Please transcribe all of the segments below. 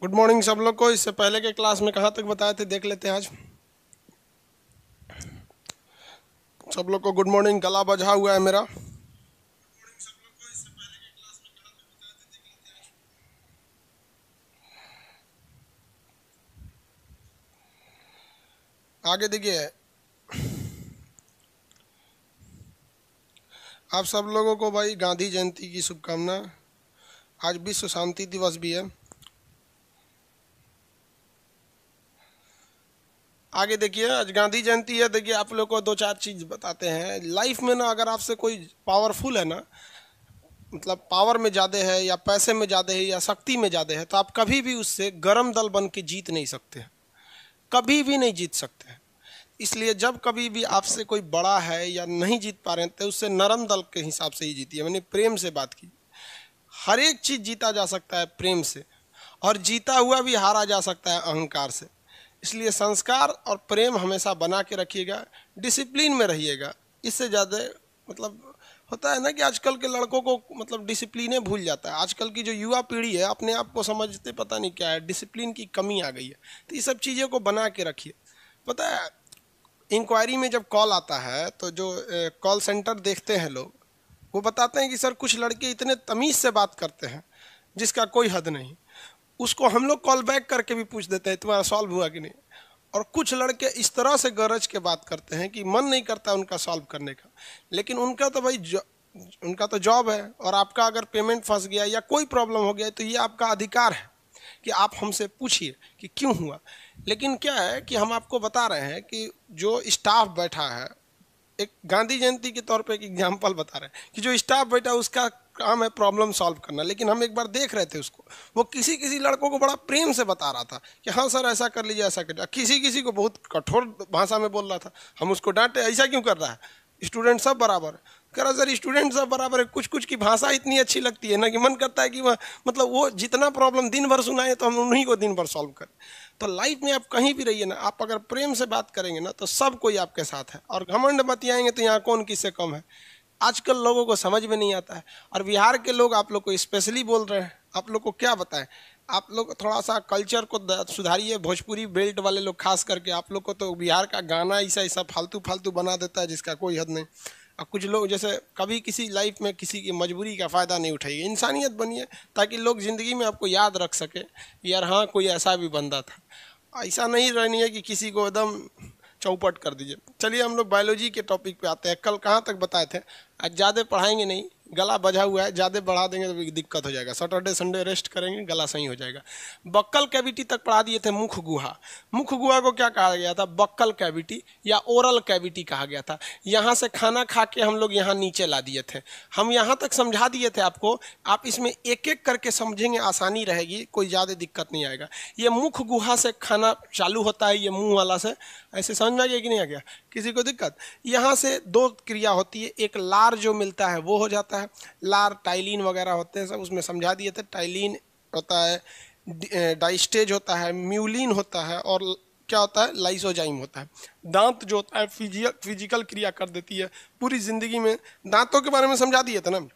Good morning सब लोग को इससे पहले के क्लास में कहाँ तक बताए थे देख लेते हैं आज सब लोग को गुड मॉर्निंग गला बजा हुआ है मेरा आगे देखिए आप सब लोगों को भाई गांधी जयंती की शुभकामना आज विश्व शांति दिवस भी है आगे देखिए आज गांधी जयंती है देखिए आप लोग को दो चार चीज़ बताते हैं लाइफ में ना अगर आपसे कोई पावरफुल है ना मतलब पावर में ज़्यादा है या पैसे में ज़्यादा है या शक्ति में ज़्यादा है तो आप कभी भी उससे गर्म दल बन के जीत नहीं सकते कभी भी नहीं जीत सकते इसलिए जब कभी भी आपसे कोई बड़ा है या नहीं जीत पा रहे हैं तो उससे नरम दल के हिसाब से ही जीती है मैंने प्रेम से बात की हर एक चीज़ जीता जा सकता है प्रेम से और जीता हुआ भी हारा जा सकता है अहंकार से इसलिए संस्कार और प्रेम हमेशा बना के रखिएगा डिसिप्लिन में रहिएगा इससे ज़्यादा मतलब होता है ना कि आजकल के लड़कों को मतलब डिसिप्लिने भूल जाता है आजकल की जो युवा पीढ़ी है अपने आप को समझते पता नहीं क्या है डिसिप्लिन की कमी आ गई है तो ये सब चीज़ों को बना के रखिए पता है इंक्वायरी में जब कॉल आता है तो जो कॉल सेंटर देखते हैं लोग वो बताते हैं कि सर कुछ लड़के इतने तमीज़ से बात करते हैं जिसका कोई हद नहीं उसको हम लोग कॉल बैक करके भी पूछ देते हैं तुम्हारा सॉल्व हुआ कि नहीं और कुछ लड़के इस तरह से गरज के बात करते हैं कि मन नहीं करता उनका सॉल्व करने का लेकिन उनका तो भाई उनका तो जॉब है और आपका अगर पेमेंट फंस गया या कोई प्रॉब्लम हो गया तो ये आपका अधिकार है कि आप हमसे पूछिए कि क्यों हुआ लेकिन क्या है कि हम आपको बता रहे हैं कि जो स्टाफ बैठा है एक गांधी जयंती के तौर पे एक एग्जाम्पल बता रहे हैं कि जो स्टाफ बैठा उसका काम है प्रॉब्लम सॉल्व करना लेकिन हम एक बार देख रहे थे उसको वो किसी किसी लड़कों को बड़ा प्रेम से बता रहा था कि हाँ सर ऐसा कर लीजिए ऐसा कर किसी किसी को बहुत कठोर भाषा में बोल रहा था हम उसको डांटे ऐसा क्यों कर रहा है स्टूडेंट सब बराबर कह रहा सर स्टूडेंट सब बराबर है कुछ कुछ की भाषा इतनी अच्छी लगती है ना कि मन करता है कि वह मतलब वो जितना प्रॉब्लम दिन भर सुनाए तो हम उन्हीं को दिन भर सॉल्व करें तो लाइफ में आप कहीं भी रहिए ना आप अगर प्रेम से बात करेंगे ना तो सब कोई आपके साथ है और घमंड मत आएंगे तो यहाँ कौन किससे कम है आजकल लोगों को समझ में नहीं आता है और बिहार के लोग आप लोग को स्पेशली बोल रहे हैं आप लोग को क्या बताएं आप लोग थोड़ा सा कल्चर को सुधारिए भोजपुरी बेल्ट वाले लोग खास करके आप लोग को तो बिहार का गाना ऐसा ऐसा फालतू फालतू बना देता है जिसका कोई हद नहीं और कुछ लोग जैसे कभी किसी लाइफ में किसी की मजबूरी का फ़ायदा नहीं उठाइए इंसानियत बनिए ताकि लोग ज़िंदगी में आपको याद रख सके यार हाँ कोई ऐसा भी बंदा था ऐसा नहीं रहनी है कि किसी को एकदम चौपट कर दीजिए चलिए हम लोग बायोलॉजी के टॉपिक पे आते हैं कल कहाँ तक बताए थे आज ज़्यादा पढ़ाएंगे नहीं गला बजा हुआ है ज़्यादा बढ़ा देंगे तो दिक्कत हो जाएगा सैटरडे संडे रेस्ट करेंगे गला सही हो जाएगा बक्कल कैविटी तक पढ़ा दिए थे मुख गुहा मुख गुहा को क्या कहा गया था बक्कल कैविटी या ओरल कैविटी कहा गया था यहाँ से खाना खा के हम लोग यहाँ नीचे ला दिए थे हम यहाँ तक समझा दिए थे आपको आप इसमें एक एक करके समझेंगे आसानी रहेगी कोई ज़्यादा दिक्कत नहीं आएगा ये मुख गुहा से खाना चालू होता है ये मुँह वाला से ऐसे समझ में आ गया कि नहीं आ गया किसी को दिक्कत यहाँ से दो क्रिया होती है एक लार जो मिलता है वो हो जाता है है लार टाइलिन वगैरह होते हैं सब उसमें समझा दिए थे टाइलिन होता है डाइस्टेज होता है म्यूलिन होता है और क्या होता है लाइसोजाइम होता है दांत जो होता है फिजिकल क्रिया कर देती है पूरी ज़िंदगी में दांतों के बारे में समझा दिए थे ना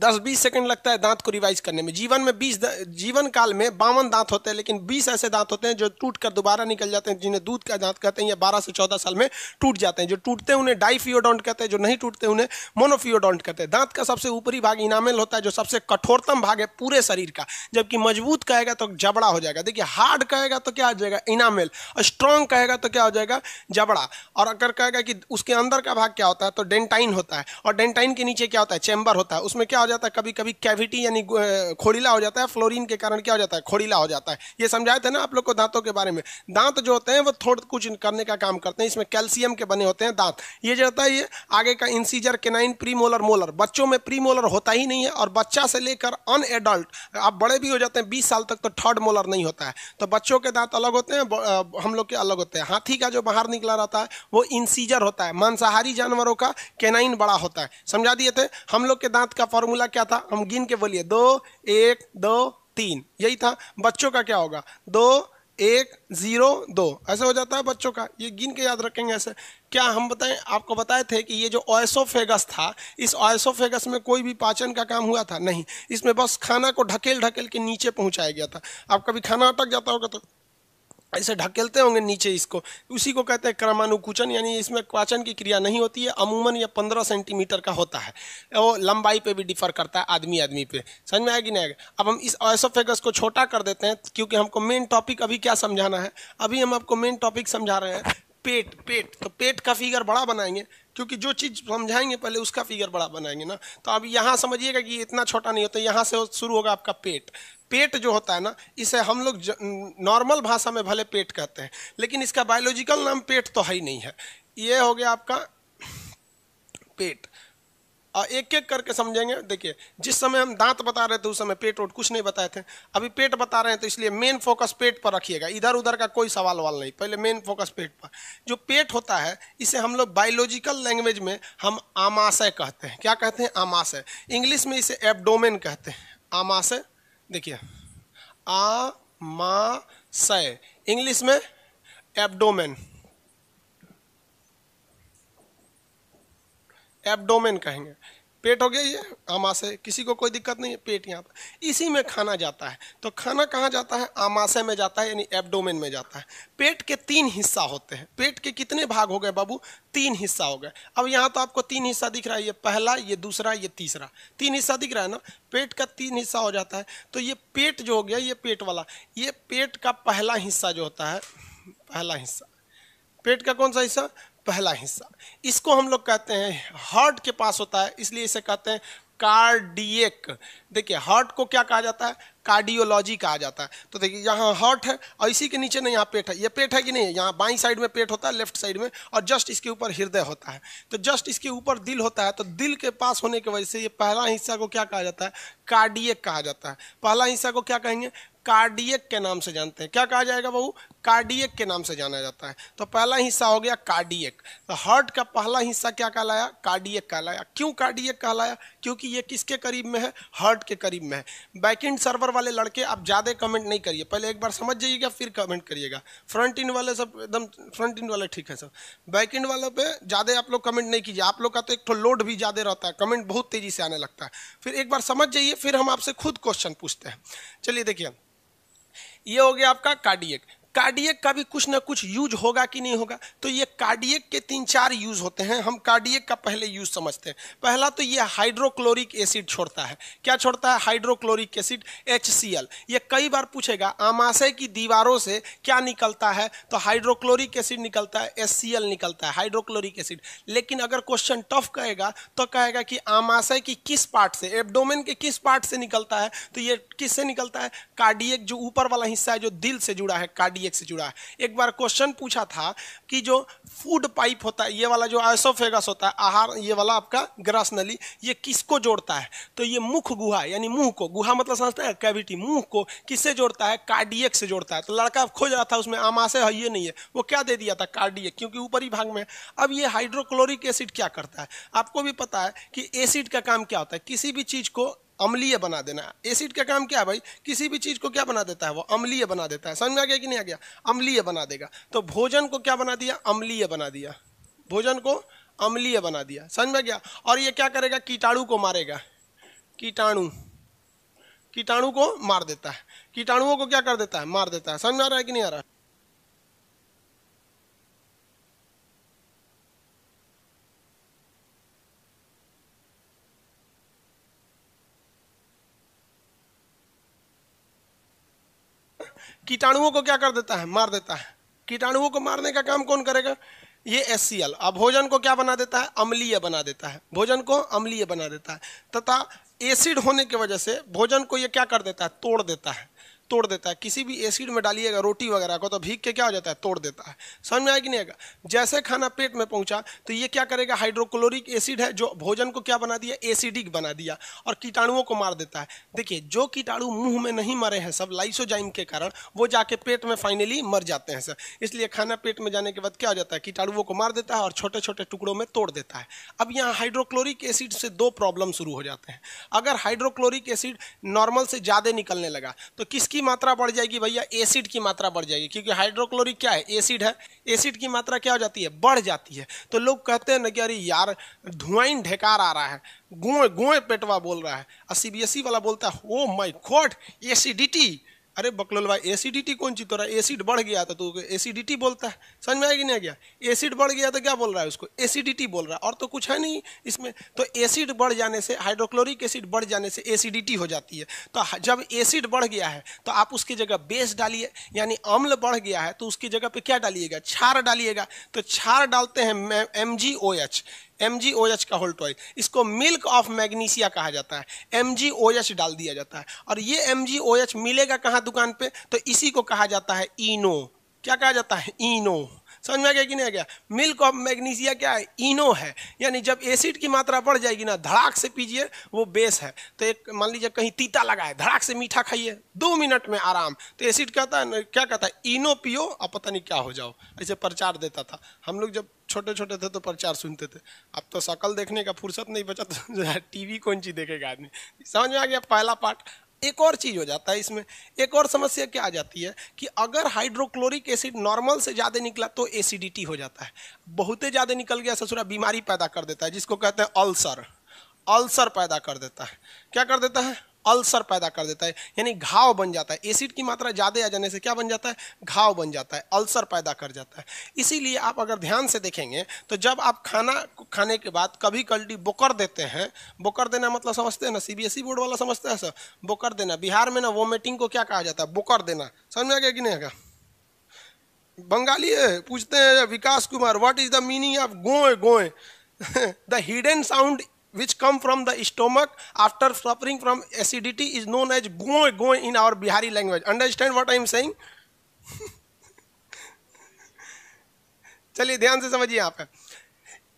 दस बीस सेकंड लगता है दांत को रिवाइज करने में जीवन में बीस जीवन काल में बावन दांत होते हैं लेकिन बीस ऐसे दांत होते हैं जो टूट कर दोबारा निकल जाते हैं जिन्हें दूध का दांत कहते हैं या बारह से चौदह साल में टूट जाते हैं जो टूटते हैं उन्हें डाइफियोडोंट कहते हैं जो नहीं टूटते उन्हें मोनोफियोडोंट कहते हैं दांत का सबसे ऊपरी भाग इनामेल होता है जो सबसे कठोरतम भाग है पूरे शरीर का जबकि मजबूत कहेगा तो जबड़ा हो जाएगा देखिए हार्ड कहेगा तो क्या हो जाएगा इनामेल और स्ट्रांग कहेगा तो क्या हो जाएगा जबड़ा और अगर कहेगा कि उसके अंदर का भाग क्या होता है तो डेंटाइन होता है और डेंटाइन के नीचे क्या होता है चैम्बर होता है उसमें क्या क्या हो जाता है कभी कभी कैविटी यानी खोड़ीला हो जाता है फ्लोरीन के कारण क्या हो जाता है खोड़ीला हो जाता है ये समझाए थे ना आप लोग को दांतों के बारे में दांत जो होते हैं वो थोड़ा कुछ करने का काम करते हैं इसमें कैल्शियम के बने होते हैं दांत ये जो होता है ये आगे का incisor canine premolar molar बच्चों में प्री मोलर होता ही नहीं है और बच्चा से लेकर अन एडल्ट आप बड़े भी हो जाते हैं बीस साल तक तो थर्ड मोलर नहीं होता है तो बच्चों के दांत अलग होते हैं हम लोग के अलग होते हैं हाथी का जो बाहर निकला रहता है वो इंसीजर होता है मांसाहारी जानवरों का केनाइन बड़ा होता है समझा दिए थे हम लोग के दांत का फॉर्मूला फॉर्मूला क्या था हम गिन के बोलिए दो एक दो तीन यही था बच्चों का क्या होगा दो एक जीरो दो ऐसे हो जाता है बच्चों का ये गिन के याद रखेंगे ऐसे क्या हम बताएं आपको बताए थे कि ये जो ऑयसोफेगस था इस ऑयसोफेगस में कोई भी पाचन का काम हुआ था नहीं इसमें बस खाना को ढकेल ढकेल के नीचे पहुंचाया गया था आप कभी खाना अटक जाता होगा तो ऐसे ढकेलते होंगे नीचे इसको उसी को कहते हैं क्रमानुकुचन यानी इसमें क्वाचन की क्रिया नहीं होती है अमूमन यह पंद्रह सेंटीमीटर का होता है वो लंबाई पे भी डिफर करता है आदमी आदमी पे समझ में आएगी नहीं आएगा अब हम इस ऑसोफेगस को छोटा कर देते हैं क्योंकि हमको मेन टॉपिक अभी क्या समझाना है अभी हम आपको मेन टॉपिक समझा रहे हैं पेट पेट तो पेट का फिगर बड़ा बनाएंगे क्योंकि जो चीज़ समझाएंगे पहले उसका फिगर बड़ा बनाएंगे ना तो अब यहाँ समझिएगा कि इतना छोटा नहीं होता यहाँ से शुरू होगा आपका पेट पेट जो होता है ना इसे हम लोग नॉर्मल भाषा में भले पेट कहते हैं लेकिन इसका बायोलॉजिकल नाम पेट तो है ही नहीं है ये हो गया आपका पेट और एक एक करके समझेंगे देखिए जिस समय हम दांत बता रहे थे उस समय पेट वोट कुछ नहीं बताए थे अभी पेट बता रहे हैं तो इसलिए मेन फोकस पेट पर रखिएगा इधर उधर का कोई सवाल वाल नहीं पहले मेन फोकस पेट पर जो पेट होता है इसे हम लोग बायोलॉजिकल लैंग्वेज में हम आमाशय कहते हैं क्या कहते हैं आमाशय इंग्लिश में इसे एबडोमेन कहते हैं आमाशय देखिए आमाशय इंग्लिश में एबडोमेन एब्डोमेन कहेंगे पेट हो गया ये आमाशय किसी को कोई दिक्कत नहीं है पेट यहाँ पर इसी में खाना जाता है तो खाना कहाँ जाता है आमाशय में जाता है यानी एब्डोमेन में जाता है पेट के तीन हिस्सा होते हैं पेट के कितने भाग हो गए बाबू तीन हिस्सा हो गए अब यहाँ तो आपको तीन हिस्सा दिख रहा है ये पहला ये दूसरा ये तीसरा तीन हिस्सा दिख रहा है ना पेट का तीन हिस्सा हो जाता है तो ये पेट जो हो गया ये पेट वाला ये पेट का पहला हिस्सा जो होता है पहला हिस्सा पेट का कौन सा हिस्सा पहला हिस्सा इसको हम लोग कहते हैं हार्ट के पास होता है इसलिए इसे कहते हैं कार्डियक देखिए हार्ट को क्या कहा जाता है कार्डियोलॉजी कहा जाता है तो देखिए यहाँ हार्ट है और इसी के नीचे ना यहाँ पेट है ये पेट है कि नहीं यहाँ बाई साइड में पेट होता है लेफ्ट साइड में और जस्ट इसके ऊपर हृदय होता है तो जस्ट इसके ऊपर दिल होता है तो दिल के पास होने की वजह से ये पहला हिस्सा को क्या कहा जाता है कार्डियक कहा जाता है पहला हिस्सा को क्या कहेंगे कार्डियक के नाम से जानते हैं क्या कहा जाएगा बहू कार्डियक के नाम से जाना जाता है तो पहला हिस्सा हो गया कार्डियक तो हार्ट का पहला हिस्सा क्या कहलाया कार्डियक कहलाया क्यों कार्डियक कहलाया क्योंकि ये किसके करीब में है हार्ट के करीब में है बैकेंड सर्वर वाले लड़के आप ज़्यादा कमेंट नहीं करिए पहले एक बार समझ जाइएगा फिर कमेंट करिएगा फ्रंट इन वाले सब एकदम फ्रंट इन वाले ठीक है सब बैक इन वालों पे ज़्यादा आप लोग कमेंट नहीं कीजिए आप लोग का तो एक तो लोड भी ज़्यादा रहता है कमेंट बहुत तेज़ी से आने लगता है फिर एक बार समझ जाइए फिर हम आपसे खुद क्वेश्चन पूछते हैं चलिए देखिए ये हो गया आपका कार्डियक कार्डियक का भी कुछ ना कुछ यूज होगा कि नहीं होगा तो ये कार्डियक के तीन चार यूज होते हैं हम कार्डियक का पहले यूज समझते हैं पहला तो ये हाइड्रोक्लोरिक एसिड छोड़ता है क्या छोड़ता है हाइड्रोक्लोरिक एसिड एच ये कई बार पूछेगा आमाशय की दीवारों से क्या निकलता है तो हाइड्रोक्लोरिक एसिड निकलता है एस निकलता है हाइड्रोक्लोरिक एसिड लेकिन अगर क्वेश्चन टफ कहेगा तो कहेगा कि आमाशय की किस पार्ट से एबडोमेन के किस पार्ट से निकलता है तो ये किससे निकलता है कार्डियक जो ऊपर वाला हिस्सा है जो दिल से जुड़ा है कार्डियक डीएक्स से जुड़ा है एक बार क्वेश्चन पूछा था कि जो फूड पाइप होता है ये वाला जो आइसोफेगस होता है आहार ये वाला आपका ग्रास नली ये किसको जोड़ता है तो ये मुख गुहा यानी मुंह को गुहा मतलब समझते हैं कैविटी मुंह को किससे जोड़ता है कार्डियक से जोड़ता है तो लड़का खोज रहा था उसमें आमाशय है ये नहीं है वो क्या दे दिया था कार्डियक क्योंकि ऊपरी भाग में अब ये हाइड्रोक्लोरिक एसिड क्या करता है आपको भी पता है कि एसिड का काम क्या होता है किसी भी चीज़ को अम्लीय बना देना एसिड का काम क्या है भाई किसी भी चीज़ को क्या बना देता है वो अम्लीय बना देता है समझ में आ गया कि नहीं आ गया अम्लीय बना देगा तो भोजन को क्या बना दिया अम्लीय बना दिया भोजन को अम्लीय बना दिया समझ में गया और ये क्या करेगा कीटाणु को मारेगा कीटाणु कीटाणु को मार देता है कीटाणुओं को क्या कर देता है मार देता है समझ में आ रहा है कि नहीं आ रहा है? कीटाणुओं को क्या कर देता है मार देता है कीटाणुओं को मारने का काम कौन करेगा ये एस अब भोजन को क्या बना देता है अम्लीय बना देता है भोजन को अम्लीय बना देता है तथा एसिड होने की वजह से भोजन को ये क्या कर देता है तोड़ देता है तोड़ देता है किसी भी एसिड में डालिएगा रोटी वगैरह को तो भीग के क्या हो जाता है तोड़ देता है समझ में आया कि नहीं आएगा जैसे खाना पेट में पहुंचा तो ये क्या करेगा हाइड्रोक्लोरिक एसिड है जो भोजन को क्या बना दिया एसिडिक बना दिया और कीटाणुओं को मार देता है देखिए जो कीटाणु मुंह में नहीं मरे हैं सब लाइसोजाइम के कारण वो जाके पेट में फाइनली मर जाते हैं सर इसलिए खाना पेट में जाने के बाद क्या हो जाता है कीटाणुओं को मार देता है और छोटे छोटे टुकड़ों में तोड़ देता है अब यहाँ हाइड्रोक्लोरिक एसिड से दो प्रॉब्लम शुरू हो जाते हैं अगर हाइड्रोक्लोरिक एसिड नॉर्मल से ज़्यादा निकलने लगा तो किसकी की मात्रा बढ़ जाएगी भैया एसिड की मात्रा बढ़ जाएगी क्योंकि हाइड्रोक्लोरिक क्या है एसिड है एसिड की मात्रा क्या हो जाती है बढ़ जाती है तो लोग कहते हैं ना कि अरे यार धुआइन ढेकार आ रहा है गोए गोए पेटवा बोल रहा है और सी e वाला बोलता है ओ माई खोट एसिडिटी अरे बकलोल भाई एसिडिटी कौन चीज तोरा एसिड बढ़ गया तो तो एसिडिटी बोलता है समझ में आएगी नहीं आ गया एसिड बढ़ गया तो क्या बोल रहा है उसको एसिडिटी बोल रहा है और तो कुछ है नहीं इसमें तो एसिड बढ़ जाने से हाइड्रोक्लोरिक एसिड बढ़ जाने से एसिडिटी हो जाती है तो जब एसिड बढ़ गया है तो आप उसकी जगह बेस डालिए यानी अम्ल बढ़ गया है तो उसकी जगह पर क्या डालिएगा छार डालिएगा तो छार डालते हैं M G O H M G O H का होल इसको मिल्क ऑफ मैग्नीशिया कहा जाता है एम जी ओ एच डाल दिया जाता है और ये एम जी ओ एच मिलेगा कहाँ दुकान पे तो इसी को कहा जाता है इनो क्या कहा जाता है इनो समझ में आ गया कि नहीं आ गया मिल्क ऑफ मैग्नीशिया क्या है इनो है यानी जब एसिड की मात्रा बढ़ जाएगी ना धड़ाक से पीजिए वो बेस है तो एक मान लीजिए कहीं तीता है धड़ाक से मीठा खाइए दो मिनट में आराम तो एसिड कहता है क्या कहता है इनो पियो और पता नहीं क्या हो जाओ ऐसे प्रचार देता था हम लोग जब छोटे छोटे थे तो प्रचार सुनते थे अब तो शकल देखने का फुर्सत नहीं बचा तो टीवी कौन चीज देखेगा आदमी समझ में आ गया पहला पार्ट एक और चीज़ हो जाता है इसमें एक और समस्या क्या आ जाती है कि अगर हाइड्रोक्लोरिक एसिड नॉर्मल से ज़्यादा निकला तो एसिडिटी हो जाता है बहुत ही ज़्यादा निकल गया ससुरा बीमारी पैदा कर देता है जिसको कहते हैं अल्सर अल्सर पैदा कर देता है क्या कर देता है अल्सर पैदा कर देता है यानी घाव बन जाता है एसिड की मात्रा ज़्यादा आ जाने से क्या बन जाता है घाव बन जाता है अल्सर पैदा कर जाता है इसीलिए आप अगर ध्यान से देखेंगे तो जब आप खाना खाने के बाद कभी कल्टी बोकर देते हैं बोकर देना मतलब समझते हैं ना C B S E board वाला समझते हैं सर बोकर देना बिहार में ना वोमिटिंग को क्या कहा जाता है बोकर देना समझ में आ गया कि नहीं आएगा बंगाली है पूछते हैं Vikas Kumar what is the meaning of गोए गोए the hidden sound which come from the stomach after suffering from acidity is known as goe goe in our Bihari language. Understand what I am saying? चलिए ध्यान से समझिए यहाँ पे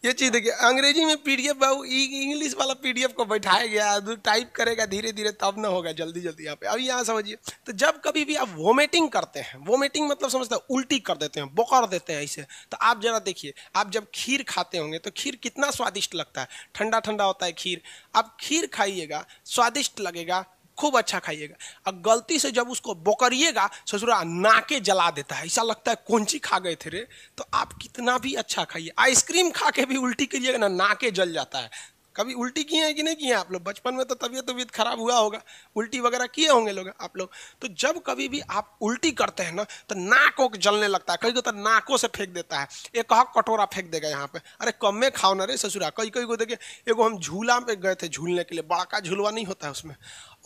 ये चीज देखिए अंग्रेजी में पीडीएफ बाबू इंग्लिश वाला पीडीएफ को बैठाया गया टाइप करेगा धीरे धीरे तब ना होगा जल्दी जल्दी यहाँ पे अभी यहाँ समझिए तो जब कभी भी आप वोमिटिंग करते हैं वोमिटिंग मतलब समझते हैं उल्टी कर देते हैं बोकर देते हैं इसे तो आप जरा देखिए आप जब खीर खाते होंगे तो खीर कितना स्वादिष्ट लगता है ठंडा ठंडा होता है खीर आप खीर खाइएगा स्वादिष्ट लगेगा खूब अच्छा खाइएगा और गलती से जब उसको बोकरिएगा ससुरा नाके जला देता है ऐसा लगता है कौन ची खा गए थे रे तो आप कितना भी अच्छा खाइए आइसक्रीम खा के भी उल्टी करिएगा ना नाके जल जाता है कभी उल्टी किए हैं कि नहीं किए हैं आप लोग बचपन में तो तबीयत तबियत खराब हुआ होगा उल्टी वगैरह किए होंगे लोग आप लोग तो जब कभी भी आप उल्टी करते हैं ना तो नाकों को जलने लगता है कहीं को तो नाकों से फेंक देता है एक कहा कटोरा फेंक देगा यहाँ पे अरे कम में खाओ ना रे ससुरा कहीं कहीं को देखिए एगो हम झूला पे गए थे झूलने के लिए बड़का झूलवा नहीं होता है उसमें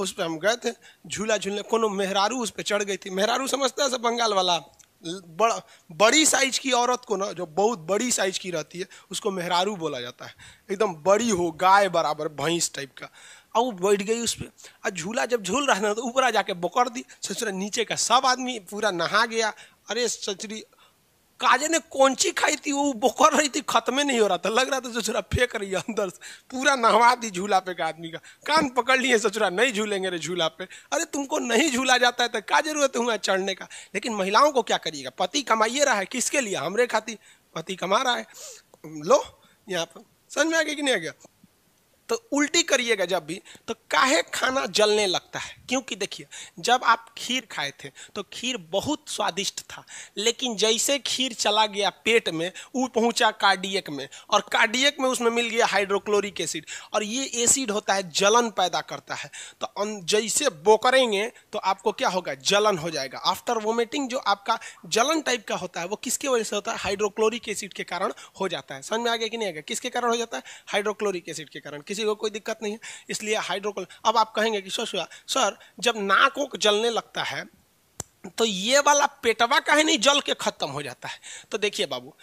उस पर हम गए थे झूला झूलने को मेहरारू उस पर चढ़ गई थी मेहरारू समझता है सब बंगाल वाला बड़ा बड़ी साइज की औरत को ना जो बहुत बड़ी साइज की रहती है उसको मेहरारू बोला जाता है एकदम बड़ी हो गाय बराबर भैंस टाइप का अब वो बैठ गई उस पर और झूला जब झूल रहा था तो ऊपर जाके बोकर दी सचरा नीचे का सब आदमी पूरा नहा गया अरे सचरी काजे ने कौनची खाई थी वो बोकर रही थी खत्मे नहीं हो रहा था लग रहा था ससुरा फेंक रही है अंदर से पूरा नहवा दी झूला पे का आदमी का कान पकड़ लिए ससुरा नहीं झूलेंगे रे झूला पे अरे तुमको नहीं झूला जाता है तो क्या जरूरत हुआ चढ़ने का लेकिन महिलाओं को क्या करिएगा पति कमाइए रहा है किसके लिए हमरे खाती पति कमा रहा है लो यहाँ पर समझ में आ गया कि नहीं आ गया तो उल्टी करिएगा जब भी तो काहे खाना जलने लगता है क्योंकि देखिए जब आप खीर खाए थे तो खीर बहुत स्वादिष्ट था लेकिन जैसे खीर चला गया पेट में वो पहुंचा कार्डियक में और कार्डियक में उसमें मिल गया हाइड्रोक्लोरिक एसिड और ये एसिड होता है जलन पैदा करता है तो जैसे बो करेंगे तो आपको क्या होगा जलन हो जाएगा आफ्टर वोमिटिंग जो आपका जलन टाइप का होता है वो किसके वजह से होता है हाइड्रोक्लोरिक एसिड के कारण हो जाता है समझ में आ गया कि नहीं आ गया किसके कारण हो जाता है हाइड्रोक्लोरिक एसिड के कारण किस किसी को कोई दिक्कत नहीं है इसलिए हाइड्रोकोल अब आप कहेंगे कि सर सर जब नाक को जलने लगता है तो ये वाला पेटवा का ही नहीं जल के खत्म हो जाता है तो देखिए बाबू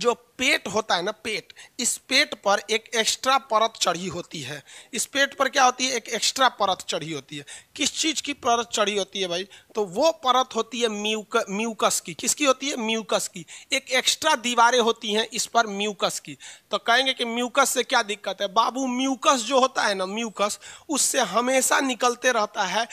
जो पेट होता है ना पेट इस पेट पर एक एक्स्ट्रा परत चढ़ी होती है इस पेट पर क्या होती है एक एक्स्ट्रा परत चढ़ी होती है किस चीज़ की परत चढ़ी होती है भाई तो वो परत होती है म्यूक म्यूकस की किसकी होती है म्यूकस की एक एक्स्ट्रा दीवारें होती हैं इस पर म्यूकस की तो कहेंगे कि म्यूकस से क्या दिक्कत है बाबू म्यूकस जो होता है ना म्यूकस उससे हमेशा निकलते रहता है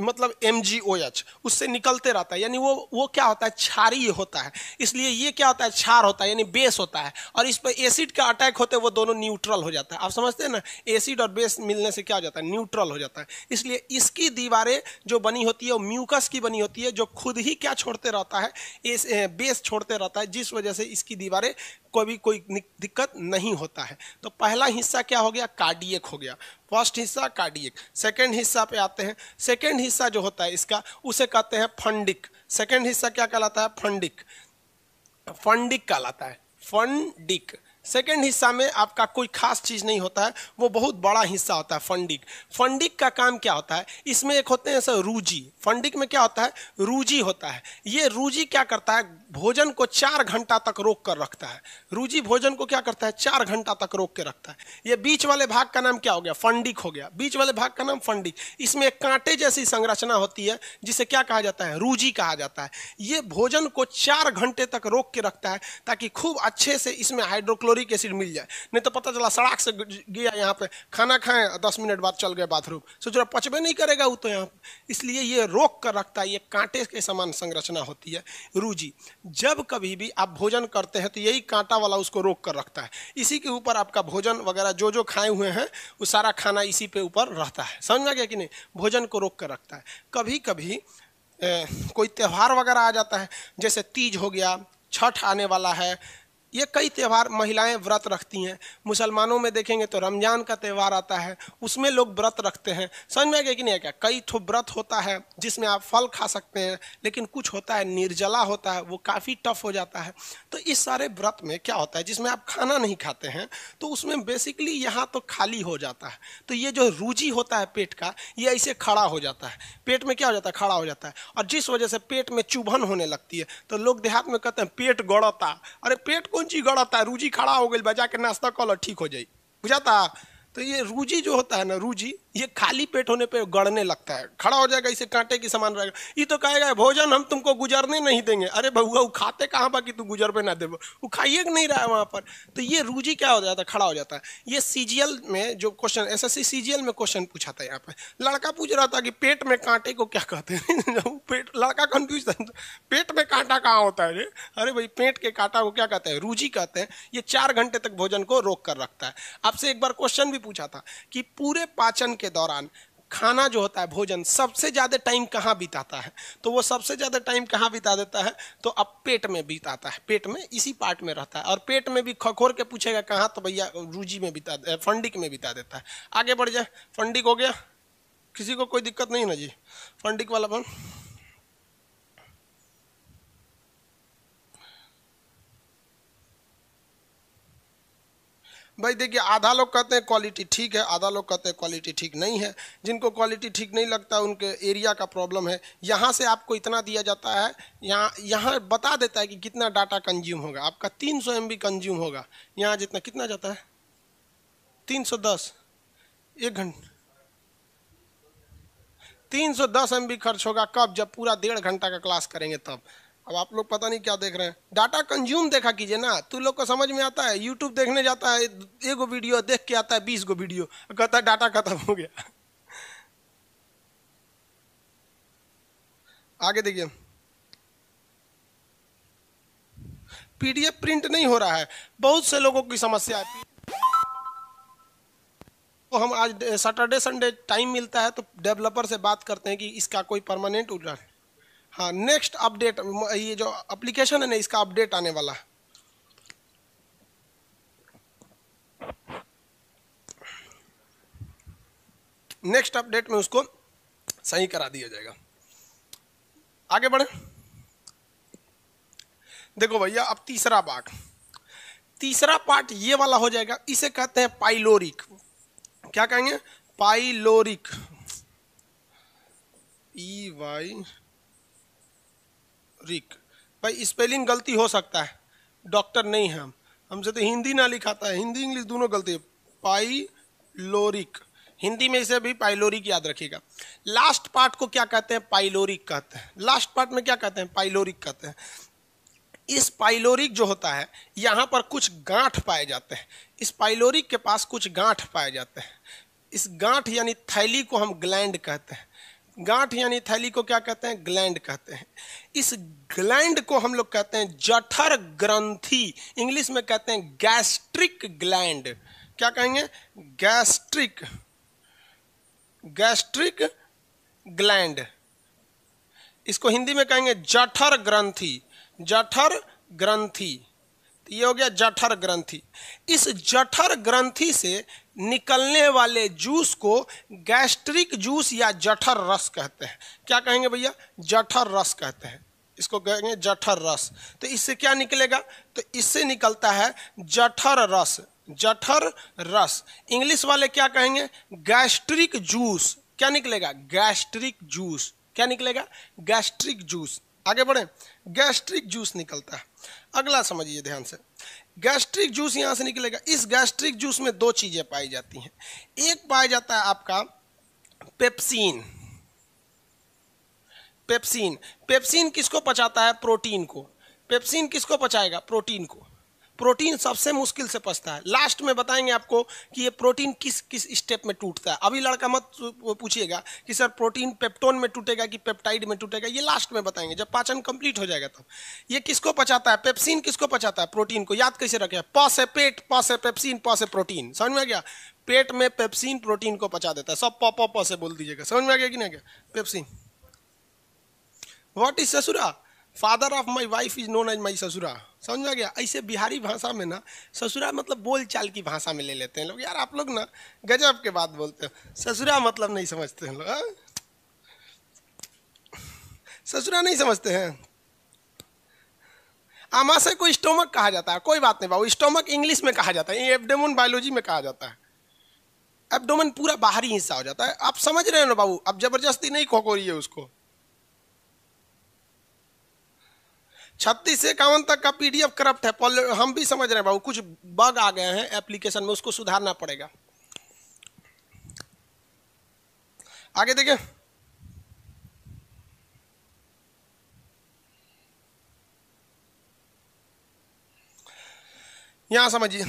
मतलब एम जी ओ एच उससे निकलते रहता है यानी वो वो क्या होता है क्षारीय होता है इसलिए ये क्या होता है क्षार होता है यानी बेस होता है और इस पर एसिड का अटैक होते वो दोनों न्यूट्रल हो जाता है आप समझते हैं ना एसिड और बेस मिलने से क्या हो जाता है न्यूट्रल हो जाता है इसलिए इसकी दीवारें जो बनी होती है वो म्यूकस की बनी होती है जो खुद ही क्या छोड़ते रहता है एस, बेस छोड़ते रहता है जिस वजह से इसकी दीवारें कोई भी कोई दिक्कत नहीं होता है तो पहला हिस्सा क्या हो गया कार्डियक हो गया फर्स्ट हिस्सा कार्डियक सेकेंड हिस्सा पे आते हैं सेकेंड हिस्सा जो होता है इसका उसे कहते हैं फंडिक सेकेंड हिस्सा क्या कहलाता है फंडिक फंडिक कहलाता है फंडिक सेकेंड हिस्सा में आपका कोई खास चीज़ नहीं होता है वो बहुत बड़ा हिस्सा होता है फंडिक फंडिक का काम क्या होता है इसमें एक होते हैं सर रूजी फंडिक में क्या होता है रूजी होता है ये रूजी क्या करता है भोजन को चार घंटा तक रोक कर रखता है रूजी भोजन को क्या करता है चार घंटा तक रोक के रखता है ये बीच वाले भाग का नाम क्या हो गया फंडिक हो गया बीच वाले भाग का नाम फंडिक इसमें एक कांटे जैसी संरचना होती है जिसे क्या कहा जाता है रूजी कहा जाता है ये भोजन को चार घंटे तक रोक के रखता है ताकि खूब अच्छे से इसमें हाइड्रोक्लोरिक बोरिक एसिड मिल जाए नहीं तो पता चला सड़क से गया यहाँ पे खाना खाएं दस मिनट बाद चल गए बाथरूम सोच रहा पचबे नहीं करेगा वो तो यहाँ इसलिए ये रोक कर रखता है ये कांटे के समान संरचना होती है रूजी जब कभी भी आप भोजन करते हैं तो यही कांटा वाला उसको रोक कर रखता है इसी के ऊपर आपका भोजन वगैरह जो जो खाए हुए हैं वो सारा खाना इसी पे ऊपर रहता है समझ में गया कि नहीं भोजन को रोक कर रखता है कभी कभी ए, कोई त्यौहार वगैरह आ जाता है जैसे तीज हो गया छठ आने वाला है ये कई त्यौहार महिलाएं व्रत रखती हैं मुसलमानों में देखेंगे तो रमज़ान का त्यौहार आता है उसमें लोग व्रत रखते हैं समझ में आ गया कि नहीं क्या कई ठो व्रत होता है जिसमें आप फल खा सकते हैं लेकिन कुछ होता है निर्जला होता है वो काफ़ी टफ हो जाता है तो इस सारे व्रत में क्या होता है जिसमें आप खाना नहीं खाते हैं तो उसमें बेसिकली यहाँ तो खाली हो जाता है तो ये जो रूजी होता है पेट का ये ऐसे खड़ा हो जाता है पेट में क्या हो जाता है खड़ा हो जाता है और जिस वजह से पेट में चुभन होने लगती है तो लोग देहात में कहते हैं पेट गौड़ता अरे पेट को रूजी गड़ता है रूजी खड़ा हो गई बजा के नाश्ता कर ठीक हो जाए बुझाता तो ये रूजी जो होता है ना रूजी ये खाली पेट होने पे गड़ने लगता है खड़ा हो जाएगा इसे कांटे की समान रहेगा ये तो कहेगा भोजन हम तुमको गुजरने नहीं देंगे अरे बहुआ वो खाते कहाँ बाकी तू गुजर पे ना दे वो खाइए नहीं रहा है वहाँ पर तो ये रूजी क्या हो जाता है खड़ा हो जाता है ये सी में जो क्वेश्चन एस एस सी में क्वेश्चन पूछा था यहाँ पर लड़का पूछ रहा था कि पेट में कांटे को क्या कहते हैं पेट लड़का कन्फ्यूज था पेट में कांटा कहाँ होता है अरे भाई पेट के कांटा को क्या कहते हैं रूजी कहते हैं ये चार घंटे तक भोजन को रोक कर रखता है आपसे एक बार क्वेश्चन भी पूछा था कि पूरे पाचन के के दौरान खाना जो होता है भोजन सबसे ज़्यादा टाइम कहाँ बिताता है तो वो सबसे ज़्यादा टाइम कहाँ बिता देता है तो अब पेट में बिताता है पेट में इसी पार्ट में रहता है और पेट में भी खखोर के पूछेगा कहाँ तो भैया रूजी में बिता फंडिक में बिता देता है आगे बढ़ जाए फंडिक हो गया किसी को कोई दिक्कत नहीं ना जी फंडिक वाला बन भाई देखिए आधा लोग कहते हैं क्वालिटी ठीक है आधा लोग कहते हैं क्वालिटी ठीक नहीं है जिनको क्वालिटी ठीक नहीं लगता उनके एरिया का प्रॉब्लम है यहाँ से आपको इतना दिया जाता है यहाँ यहाँ बता देता है कि कितना डाटा कंज्यूम होगा आपका तीन सौ कंज्यूम होगा यहाँ जितना कितना जाता है तीन सौ दस एक घंटा तीन सौ दस एम खर्च होगा कब जब पूरा डेढ़ घंटा का क्लास करेंगे तब अब आप लोग पता नहीं क्या देख रहे हैं डाटा कंज्यूम देखा कीजिए ना तू तो लोग को समझ में आता है यूट्यूब देखने जाता है एक गो वीडियो देख के आता है बीस गो वीडियो कहता है डाटा खत्म हो गया आगे देखिए पीडीएफ प्रिंट नहीं हो रहा है बहुत से लोगों की समस्या है तो हम आज सैटरडे संडे टाइम मिलता है तो डेवलपर से बात करते हैं कि इसका कोई परमानेंट उदाहरण हाँ नेक्स्ट अपडेट ये जो एप्लीकेशन है ना इसका अपडेट आने वाला है नेक्स्ट अपडेट में उसको सही करा दिया जाएगा आगे बढ़े देखो भैया अब तीसरा पार्ट तीसरा पार्ट ये वाला हो जाएगा इसे कहते हैं पाइलोरिक क्या कहेंगे पाइलोरिक ई e वाई रिक भाई स्पेलिंग गलती हो सकता है डॉक्टर नहीं है हम हमसे तो हिंदी ना लिखाता है हिंदी इंग्लिश दोनों गलती है पाइलोरिक हिंदी में इसे भी पाइलोरिक याद रखिएगा लास्ट पार्ट को क्या कहते हैं पाइलोरिक कहते हैं लास्ट पार्ट में क्या कहते हैं पाइलोरिक कहते हैं इस पाइलोरिक जो होता है यहाँ पर कुछ गांठ पाए जाते हैं इस पाइलोरिक के पास कुछ गांठ पाए जाते हैं इस गांठ यानी थैली को हम ग्लैंड कहते हैं गांठ यानी थैली को क्या कहते हैं ग्लैंड कहते हैं इस ग्लैंड को हम लोग कहते हैं जठर ग्रंथी इंग्लिश में कहते हैं गैस्ट्रिक ग्लैंड क्या कहेंगे गैस्ट्रिक गैस्ट्रिक ग्लैंड इसको हिंदी में कहेंगे जठर ग्रंथी जठर ग्रंथी तो ये हो गया जठर ग्रंथी इस जठर ग्रंथी से निकलने वाले जूस को गैस्ट्रिक जूस या जठर रस कहते हैं क्या कहेंगे भैया जठर रस कहते हैं इसको कहेंगे जठर रस तो इससे क्या निकलेगा तो इससे निकलता है जठर रस जठर रस इंग्लिश वाले क्या कहेंगे गैस्ट्रिक जूस क्या निकलेगा गैस्ट्रिक जूस क्या निकलेगा गैस्ट्रिक जूस आगे बढ़े गैस्ट्रिक जूस निकलता है अगला समझिए ध्यान से गैस्ट्रिक जूस यहाँ से निकलेगा इस गैस्ट्रिक जूस में दो चीज़ें पाई जाती हैं एक पाया जाता है आपका पेप्सिन पेप्सिन पेप्सिन किसको पचाता है प्रोटीन को पेप्सिन किसको पचाएगा प्रोटीन को प्रोटीन सबसे मुश्किल से पचता है लास्ट में बताएंगे आपको कि ये प्रोटीन किस किस स्टेप में टूटता है अभी लड़का मत पूछिएगा कि सर प्रोटीन पेप्टोन में टूटेगा कि पेप्टाइड में टूटेगा ये लास्ट में बताएंगे जब पाचन कंप्लीट हो जाएगा तब ये किसको पचाता है पेप्सिन किसको पचाता है प्रोटीन को याद कैसे रखे प से पेट प से पेप्सिन प से प्रोटीन समझ में आ गया पेट में पेप्सिन प्रोटीन को पचा देता है सब प प से बोल दीजिएगा समझ में आ गया कि नहीं गया पेप्सिन वॉट इज ससुरा father of my wife is known as my ससुरा समझ गया ऐसे बिहारी भाषा में ना ससुरा मतलब बोल चाल की भाषा में ले लेते हैं लोग यार आप लोग ना गजब के बात बोलते हो ससुरा मतलब नहीं समझते हैं लोग हाँ? ससुरा नहीं समझते हैं आमाशय को स्टोमक कहा जाता है कोई बात नहीं बाबू स्टोमक इंग्लिश में कहा जाता है एबडोमन बायोलॉजी में कहा जाता है एबडोमन पूरा बाहरी हिस्सा हो जाता है आप समझ रहे हो ना बाबू आप जबरदस्ती नहीं रही है उसको छत्तीस इक्यावन तक का पीडीएफ करप्ट है हम भी समझ रहे हैं बाबू कुछ बग आ गए हैं एप्लीकेशन में उसको सुधारना पड़ेगा आगे देखिए यहां समझिए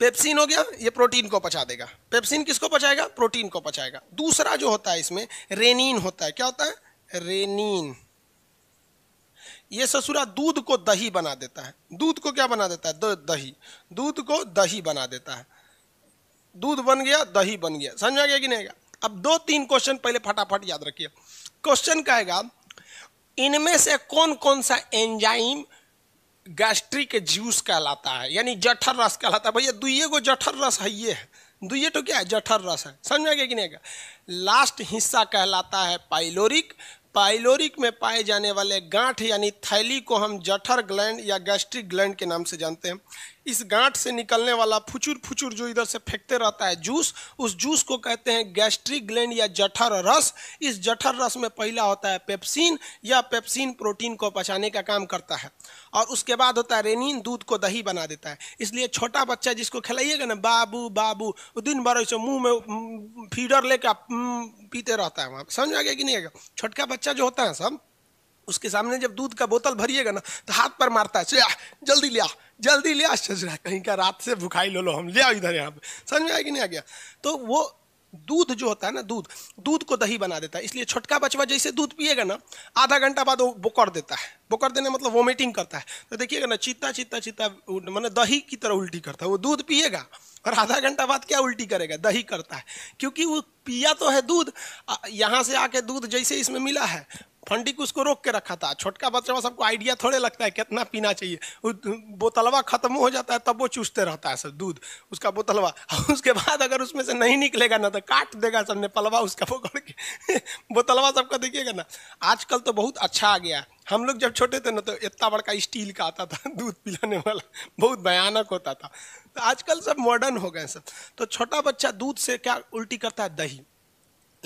पेप्सिन हो गया ये प्रोटीन को पचा देगा पेप्सिन किसको पचाएगा प्रोटीन को पचाएगा दूसरा जो होता है इसमें रेनिन होता है क्या होता है रेनिन ये ससुरा दूध को दही बना देता है दूध को क्या बना देता है दही दूध को दही बना देता है दूध बन गया दही बन गया समझ आ गया कि नहीं गया अब दो तीन क्वेश्चन पहले फटाफट याद रखिए क्वेश्चन कहेगा इनमें से कौन कौन सा एंजाइम गैस्ट्रिक जूस कहलाता है यानी जठर रस कहलाता है भैया दुइये को जठर रस है ये है दुइये तो क्या है जठर रस है समझ आ गया कि नहीं गया लास्ट हिस्सा कहलाता है पाइलोरिक पाइलोरिक में पाए जाने वाले गांठ यानी थैली को हम जठर ग्लैंड या गैस्ट्रिक ग्लैंड के नाम से जानते हैं इस गांठ से निकलने वाला फुचुर फुचुर जो इधर से फेंकते रहता है जूस उस जूस को कहते हैं गैस्ट्रिक ग्लैंड या जठर रस इस जठर रस में पहला होता है पेप्सिन या पेप्सिन प्रोटीन को पचाने का काम करता है और उसके बाद होता है रेनिन दूध को दही बना देता है इसलिए छोटा बच्चा जिसको खिलाइएगा ना बाबू बाबू दिन भर ऐसे मुँह में फीडर लेकर पीते रहता है वहाँ समझ आ गया कि नहीं आएगा छोटका बच्चा जो होता है सब उसके सामने जब दूध का बोतल भरिएगा ना तो हाथ पर मारता है जल्दी लिया जल्दी लिया चल रहा कहीं का रात से भुखाई लो लो हम ले आओ इधर यहाँ पे समझ में आया कि नहीं आ गया तो वो दूध जो होता है ना दूध दूध को दही बना देता है इसलिए छोटका बचवा जैसे दूध पिएगा ना आधा घंटा बाद वो बोकर देता है बोकर देने मतलब वोमिटिंग करता है तो देखिएगा ना चित्ता चित्ता चीता मैंने मतलब दही की तरह उल्टी करता है वो दूध पिएगा और आधा घंटा बाद क्या उल्टी करेगा दही करता है क्योंकि वो पिया तो है दूध यहाँ से आके दूध जैसे इसमें मिला है फंडी को उसको रोक के रखा था छोटका बच्चा सबको आइडिया थोड़े लगता है कितना पीना चाहिए बोतलवा खत्म हो जाता है तब वो चूसते रहता है सब दूध उसका बोतलवा उसके बाद अगर उसमें से नहीं निकलेगा ना तो काट देगा सर नेपलवा उसका पकड़ के बोतलवा सबका देखिएगा ना आजकल तो बहुत अच्छा आ गया हम लोग जब छोटे थे ना तो इतना बड़का स्टील का आता था दूध पिलाने वाला बहुत भयानक होता था तो आजकल सब मॉडर्न हो गए सब तो छोटा बच्चा दूध से क्या उल्टी करता है दही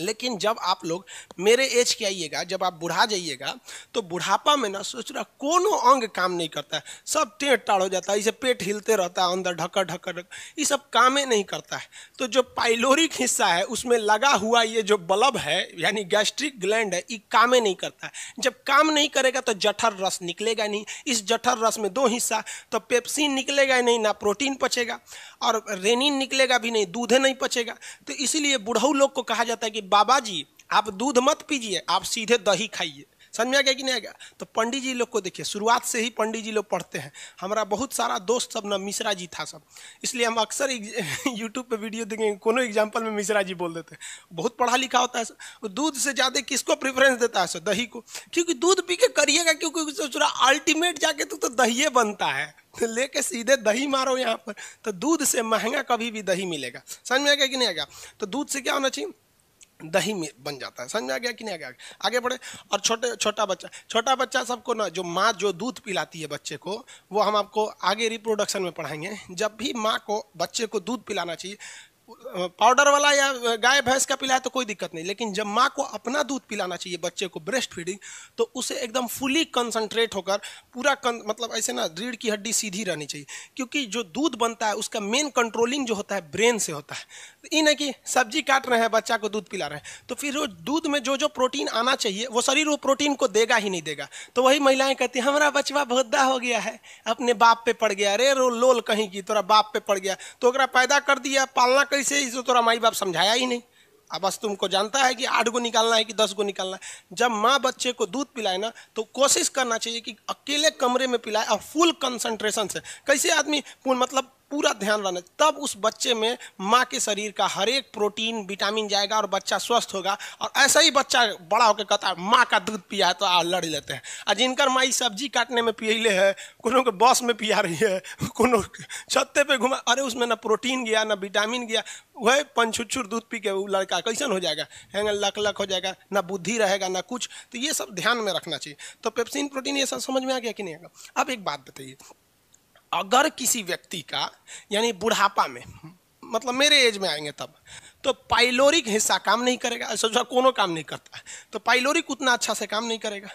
लेकिन जब आप लोग मेरे एज के आइएगा जब आप बुढ़ा जाइएगा तो बुढ़ापा में ना सोच रहा कोनो अंग काम नहीं करता है सब टेढ़ टाड़ हो जाता है इसे पेट हिलते रहता है अंदर ढक्कर ढक्कर ये सब कामें नहीं करता है तो जो पाइलोरिक हिस्सा है उसमें लगा हुआ ये जो बल्ब है यानी गैस्ट्रिक ग्लैंड है ये कामें नहीं करता है जब काम नहीं करेगा तो जठर रस निकलेगा नहीं इस जठर रस में दो हिस्सा तो पेप्सिन निकलेगा नहीं ना प्रोटीन पचेगा और रेनिन निकलेगा भी नहीं दूधे नहीं पचेगा तो इसीलिए बुढ़ऊ लोग को कहा जाता है कि बाबा जी आप दूध मत पीजिए आप सीधे दही खाइए समझ में आ गया कि नहीं आ गया तो पंडित जी लोग को देखिए शुरुआत से ही पंडित जी लोग पढ़ते हैं हमारा बहुत सारा दोस्त सब ना मिश्रा जी था सब इसलिए हम अक्सर यूट्यूब पे वीडियो देखेंगे कोनो एग्जांपल में मिश्रा जी बोल देते हैं बहुत पढ़ा लिखा होता है दूध से ज़्यादा किसको प्रेफरेंस देता है सर दही को क्योंकि दूध पी के करिएगा क्योंकि अल्टीमेट जाके तो, तो दहिए बनता है तो लेके सीधे दही मारो यहाँ पर तो दूध से महंगा कभी भी दही मिलेगा समझ में आ गया कि नहीं आ गया तो दूध से क्या होना चाहिए दही में बन जाता है समझ में आ गया कि नहीं आ गया आगे बढ़े और छोटे छोटा बच्चा छोटा बच्चा सबको ना जो माँ जो दूध पिलाती है बच्चे को वो हम आपको आगे रिप्रोडक्शन में पढ़ाएंगे जब भी माँ को बच्चे को दूध पिलाना चाहिए पाउडर वाला या गाय भैंस का पिलाए तो कोई दिक्कत नहीं लेकिन जब माँ को अपना दूध पिलाना चाहिए बच्चे को ब्रेस्ट फीडिंग तो उसे एकदम फुली कंसंट्रेट होकर पूरा कं, मतलब ऐसे ना रीढ़ की हड्डी सीधी रहनी चाहिए क्योंकि जो दूध बनता है उसका मेन कंट्रोलिंग जो होता है ब्रेन से होता है तो ये नहीं कि सब्जी काट रहे हैं बच्चा को दूध पिला रहे हैं तो फिर वो दूध में जो जो प्रोटीन आना चाहिए वो शरीर वो प्रोटीन को देगा ही नहीं देगा तो वही महिलाएं कहती हैं हमारा बचवा भद्दा हो गया है अपने बाप पे पड़ गया अरे रो लोल कहीं की तोरा बाप पे पड़ गया तो पैदा कर दिया पालना कर कैसे इसे तो तोरा माई बाप समझाया ही नहीं अब बस तुमको जानता है कि आठ गो निकालना है कि दस गो निकालना है जब माँ बच्चे को दूध पिलाए ना तो कोशिश करना चाहिए कि अकेले कमरे में पिलाए और फुल कंसंट्रेशन से कैसे आदमी मतलब पूरा ध्यान रहना तब उस बच्चे में माँ के शरीर का हर एक प्रोटीन विटामिन जाएगा और बच्चा स्वस्थ होगा और ऐसा ही बच्चा बड़ा होकर कहता है माँ का दूध पिया है तो आ लड़ लेते हैं और जिनकर माई सब्जी काटने में पियले है कोनों के बस में पिया रही है कोनों छत्ते पे घुमा अरे उसमें ना प्रोटीन गया ना विटामिन गया वह पंछुच्छुर दूध पी के वो लड़का कैसन हो जाएगा हैंग लक लक हो जाएगा ना बुद्धि रहेगा ना कुछ तो ये सब ध्यान में रखना चाहिए तो पेप्सिन प्रोटीन ये सब समझ में आ गया कि नहीं आएगा अब एक बात बताइए अगर किसी व्यक्ति का यानी बुढ़ापा में मतलब मेरे एज में आएंगे तब तो पाइलोरिक हिस्सा काम नहीं करेगा सोचा कोनो काम नहीं करता तो पाइलोरिक उतना अच्छा से काम नहीं करेगा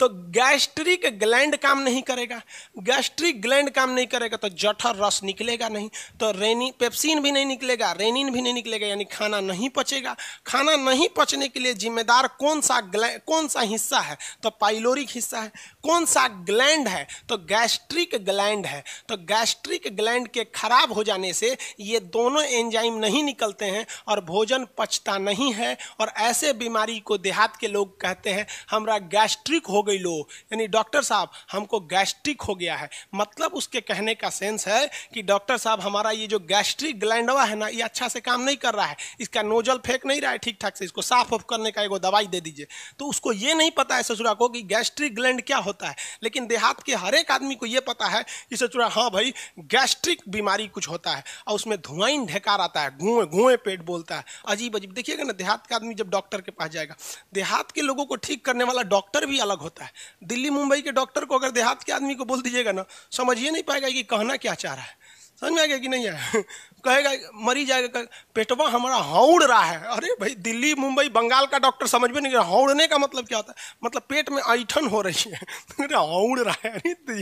तो गैस्ट्रिक ग्लैंड काम नहीं करेगा गैस्ट्रिक ग्लैंड काम नहीं करेगा तो जठर रस निकलेगा नहीं तो रेनी पेप्सिन भी नहीं निकलेगा रेनिन भी नहीं निकलेगा यानी खाना नहीं पचेगा खाना नहीं पचने के लिए जिम्मेदार कौन सा ग्लै कौन सा हिस्सा है तो पाइलोरिक हिस्सा है कौन सा ग्लैंड है तो गैस्ट्रिक ग्लैंड है तो गैस्ट्रिक ग्लैंड के खराब हो जाने से ये दोनों एंजाइम नहीं निकलते हैं और भोजन पचता नहीं है और ऐसे बीमारी को देहात के लोग कहते हैं हमारा गैस्ट्रिक हो गई लो यानी डॉक्टर साहब हमको गैस्ट्रिक हो गया है मतलब उसके कहने का सेंस है कि डॉक्टर साहब हमारा ये जो गैस्ट्रिक ग्लैंडवा है ना ये अच्छा से काम नहीं कर रहा है इसका नोजल फेंक नहीं रहा है ठीक ठाक से इसको साफ ऑफ करने का एगो दवाई दे दीजिए तो उसको ये नहीं पता है ससुरा को कि गैस्ट्रिक ग्लैंड क्या हो होता है लेकिन देहात के हर एक आदमी को ये पता है कि रहा हाँ भाई गैस्ट्रिक बीमारी कुछ होता है और उसमें धुआइन ढेकार आता है घुएं घुएं पेट बोलता है अजीब अजीब देखिएगा ना देहात का आदमी जब डॉक्टर के पास जाएगा देहात के लोगों को ठीक करने वाला डॉक्टर भी अलग होता है दिल्ली मुंबई के डॉक्टर को अगर देहात के आदमी को बोल दीजिएगा ना समझ नहीं पाएगा कि कहना क्या चाह रहा है समझ में आ गया कि नहीं आया कहेगा मरी जाएगा पेटवा हमारा हौड़ रहा है अरे भाई दिल्ली मुंबई बंगाल का डॉक्टर समझ में नहीं गया हौड़ने का मतलब क्या होता है मतलब पेट में ऐठन हो रही है अरे तो हौड़ रहा है अरे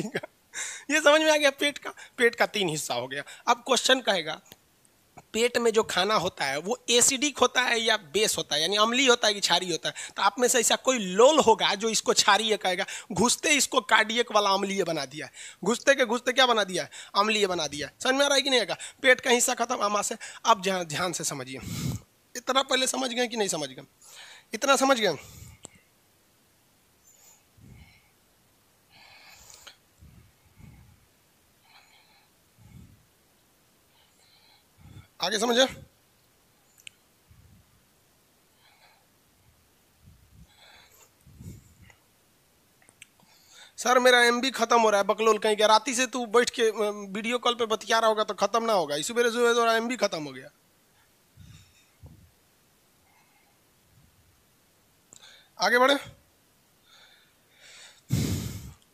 ये समझ में आ गया पेट का पेट का तीन हिस्सा हो गया अब क्वेश्चन कहेगा पेट में जो खाना होता है वो एसिडिक होता है या बेस होता है यानी अम्ली होता है कि क्षारी होता है तो आप में से ऐसा कोई लोल होगा जो इसको क्षारीय कहेगा घुसते इसको कार्डियक वाला अम्लीय बना दिया घुसते के घुसते क्या बना दिया अम्लीय बना दिया समझ में आ रहा है कि नहीं आएगा पेट का हिस्सा खत्म आमा से अब ध्यान से समझिए इतना पहले समझ गए कि नहीं समझ गए इतना समझ गए आगे समझे सर मेरा एम बी खत्म हो रहा है बकलोल कहीं गया राती से तू बैठ के वीडियो कॉल पे बतिया रहा होगा तो खत्म ना होगा इसी मेरे सुबह एम बी खत्म हो गया आगे बढ़े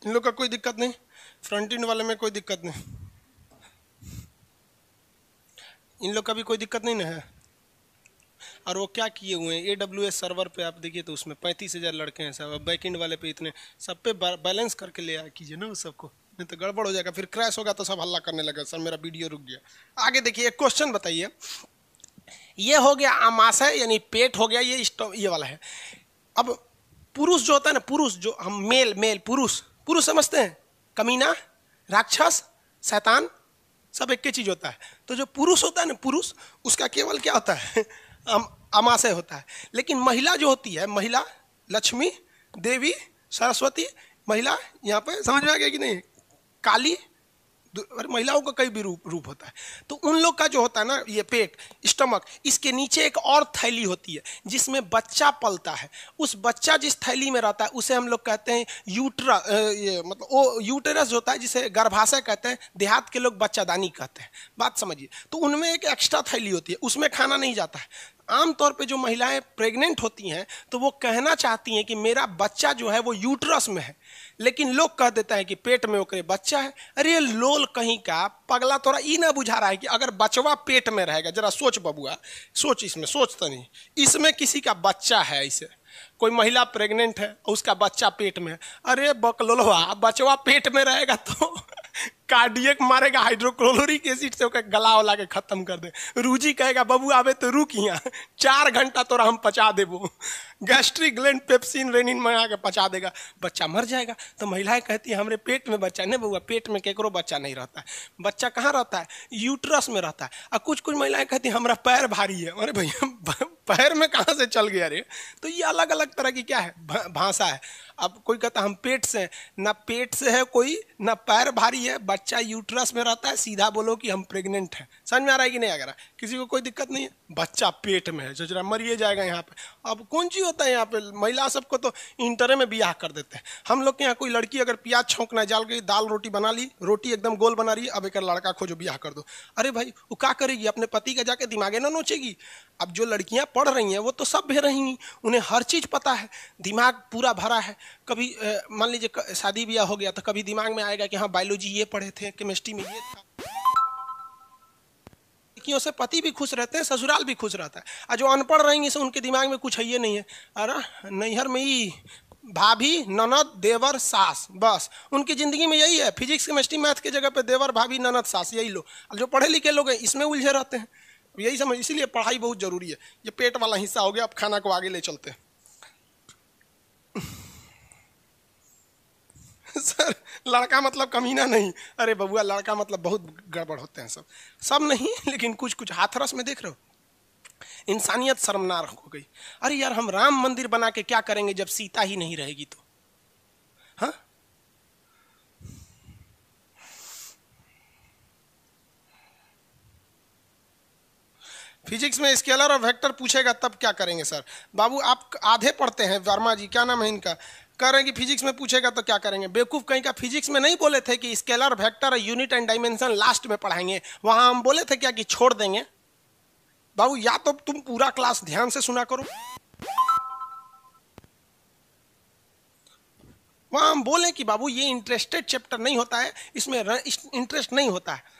इन लोग का कोई दिक्कत नहीं फ्रंट इंड वाले में कोई दिक्कत नहीं इन लोग का भी कोई दिक्कत नहीं ना है और वो क्या किए हुए हैं ए डब्ल्यू एस सर्वर पे आप देखिए तो उसमें पैंतीस हज़ार लड़के हैं सब बैक एंड वाले पे इतने सब पे बैलेंस करके ले आया कीजिए ना उस सबको नहीं तो गड़बड़ हो जाएगा फिर क्रैश होगा तो सब हल्ला करने लगेगा सर मेरा वीडियो रुक गया आगे देखिए एक क्वेश्चन बताइए ये हो गया आमाशय यानी पेट हो गया ये ये वाला है अब पुरुष जो होता है ना पुरुष जो हम मेल मेल पुरुष पुरुष समझते हैं कमीना राक्षस शैतान सब एक ही चीज होता है तो जो पुरुष होता है ना पुरुष उसका केवल क्या होता है अमाशय होता है लेकिन महिला जो होती है महिला लक्ष्मी देवी सरस्वती महिला यहाँ पे समझ में आ गया कि नहीं काली अरे महिलाओं का कई भी रूप रूप होता है तो उन लोग का जो होता है ना ये पेट स्टमक इसके नीचे एक और थैली होती है जिसमें बच्चा पलता है उस बच्चा जिस थैली में रहता है उसे हम लोग कहते हैं यूटरा ये मतलब वो यूटेरस होता है जिसे गर्भाशय कहते हैं देहात के लोग बच्चादानी कहते हैं बात समझिए तो उनमें एक एक्स्ट्रा थैली होती है उसमें खाना नहीं जाता है आमतौर पे जो महिलाएं प्रेग्नेंट होती हैं तो वो कहना चाहती हैं कि मेरा बच्चा जो है वो यूट्रस में है लेकिन लोग कह देता है कि पेट में ओकरे बच्चा है अरे लोल कहीं का पगला थोड़ा ई ना बुझा रहा है कि अगर बचवा पेट में रहेगा जरा सोच बबुआ सोच इसमें सोच तो नहीं इसमें किसी का बच्चा है इसे कोई महिला प्रेग्नेंट है उसका बच्चा पेट में है अरे बकलोलवा बचवा पेट में रहेगा तो कार्डियक मारेगा हाइड्रोक्लोरिक एसिड से ओके गला उला के खत्म कर दे रूजी कहेगा बबू आवे तो रुक यहाँ चार घंटा तोरा हम पचा देबो गैस्ट्रिक ग्लैंड पेप्सिन रेनिन मंगा के पचा देगा बच्चा मर जाएगा तो महिलाएं कहती है हमारे पेट में बच्चा नहीं बबुआ पेट में केकरो बच्चा नहीं रहता है बच्चा कहाँ रहता है यूट्रस में रहता है और कुछ कुछ महिलाएं कहती हमारा पैर भारी है अरे भैया पैर में कहाँ से चल गया रे तो ये अलग अलग तरह की क्या है भाषा है अब कोई कहता हम पेट से ना पेट से है कोई ना पैर भारी है बच्चा यूट्रस में रहता है सीधा बोलो कि हम प्रेग्नेंट हैं समझ में आ रहा है कि नहीं आ रहा किसी को कोई दिक्कत नहीं है बच्चा पेट में है जो जरा मरिए जाएगा यहाँ पे अब कौन चीज होता है यहाँ पे महिला सबको तो इंटरे में ब्याह कर देते हैं हम लोग के यहाँ कोई लड़की अगर प्याज छोंकना जाल गई दाल रोटी बना ली रोटी एकदम गोल बना रही अब एक लड़का खोजो ब्याह कर दो अरे भाई वो क्या करेगी अपने पति का जाके दिमागे ना नोचेगी अब जो लड़कियाँ पढ़ रही हैं वो तो सब भे रहेंगी उन्हें हर चीज़ पता है दिमाग पूरा भरा है कभी मान लीजिए शादी ब्याह हो गया तो कभी दिमाग में आएगा कि हाँ बायोलॉजी ये पढ़े थे केमिस्ट्री में ये था लड़कियों से पति भी खुश रहते हैं ससुराल भी खुश रहता है और जो अनपढ़ रहेंगे से तो उनके दिमाग में कुछ है ये नहीं है अरे नैहर में ही भाभी ननद देवर सास बस उनकी ज़िंदगी में यही है फिजिक्स केमिस्ट्री मैथ के जगह पे देवर भाभी ननद सास यही लो जो पढ़े लिखे लोग हैं इसमें उलझे रहते हैं यही समझ इसीलिए पढ़ाई बहुत ज़रूरी है ये पेट वाला हिस्सा हो गया अब खाना को आगे ले चलते हैं सर लड़का मतलब कमीना नहीं अरे बबुआ लड़का मतलब बहुत गड़बड़ होते हैं सब सब नहीं लेकिन कुछ कुछ हाथरस में देख रहे हो इंसानियत शर्मनार हो गई अरे यार हम राम मंदिर बना के क्या करेंगे जब सीता ही नहीं रहेगी तो हा फिजिक्स में स्केलर और वेक्टर पूछेगा तब क्या करेंगे सर बाबू आप आधे पढ़ते हैं वर्मा जी क्या नाम है इनका कह रहे हैं कि फिजिक्स में पूछेगा तो क्या करेंगे बेवकूफ़ कहीं का फिजिक्स में नहीं बोले थे कि scalar vector unit and dimension last में पढ़ाएंगे वहाँ हम बोले थे क्या कि छोड़ देंगे बाबू या तो तुम पूरा क्लास ध्यान से सुना करो वहाँ हम बोले कि बाबू ये इंटरेस्टेड चैप्टर नहीं होता है इसमें इंटरेस्ट नहीं होता है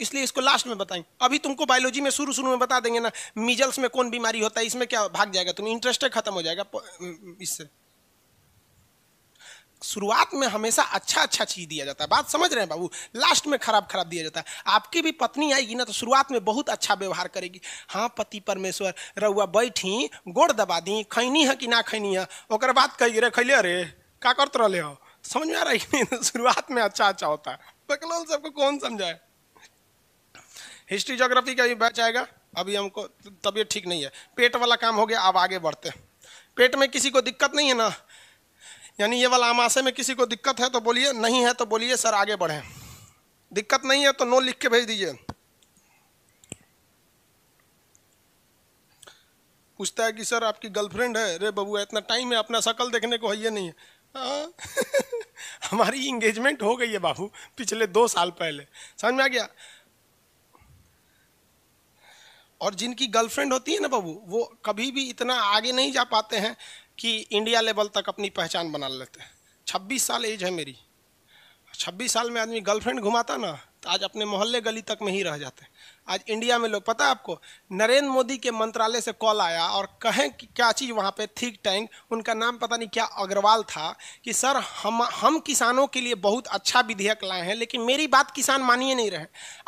इसलिए इसको लास्ट में बताएं अभी तुमको बायोलॉजी में शुरू शुरू में बता देंगे ना मिजल्स में कौन बीमारी होता है इसमें क्या भाग जाएगा तुम इंटरेस्टेड खत्म हो जाएगा इससे शुरुआत में हमेशा अच्छा अच्छा चीज दिया जाता है बात समझ रहे हैं बाबू लास्ट में खराब खराब दिया जाता है आपकी भी पत्नी आएगी ना तो शुरुआत में बहुत अच्छा व्यवहार करेगी हाँ पति परमेश्वर रउआ बैठी गोड़ दबा दी खैनी है कि ना खैनी है और बात कही रे खैलिए अरे का करते रहे हो समझ में आ रहा है तो शुरुआत में अच्छा अच्छा होता है बकलोल सबको कौन समझाए हिस्ट्री जोग्राफी का भी बैच आएगा अभी हमको तबीयत ठीक नहीं है पेट वाला काम हो गया अब आगे बढ़ते हैं पेट में किसी को दिक्कत नहीं है ना यानी ये वाला आमाशय में किसी को दिक्कत है तो बोलिए नहीं है तो बोलिए सर आगे बढ़ें दिक्कत नहीं है तो नो लिख के भेज दीजिए पूछता है कि सर आपकी गर्लफ्रेंड है रे बबू इतना टाइम है अपना शकल देखने को है ये नहीं है हाँ? हमारी इंगेजमेंट हो गई है बाबू पिछले दो साल पहले समझ में आ गया और जिनकी गर्लफ्रेंड होती है ना बाबू वो कभी भी इतना आगे नहीं जा पाते हैं कि इंडिया लेवल तक अपनी पहचान बना लेते हैं छब्बीस साल एज है मेरी छब्बीस साल में आदमी गर्लफ्रेंड घुमाता ना तो आज अपने मोहल्ले गली तक में ही रह जाते हैं आज इंडिया में लोग पता है आपको नरेंद्र मोदी के मंत्रालय से कॉल आया और कहें कि क्या चीज़ वहाँ पे थिंक टैंक उनका नाम पता नहीं क्या अग्रवाल था कि सर हम हम किसानों के लिए बहुत अच्छा विधेयक लाए हैं लेकिन मेरी बात किसान मानिए नहीं रहे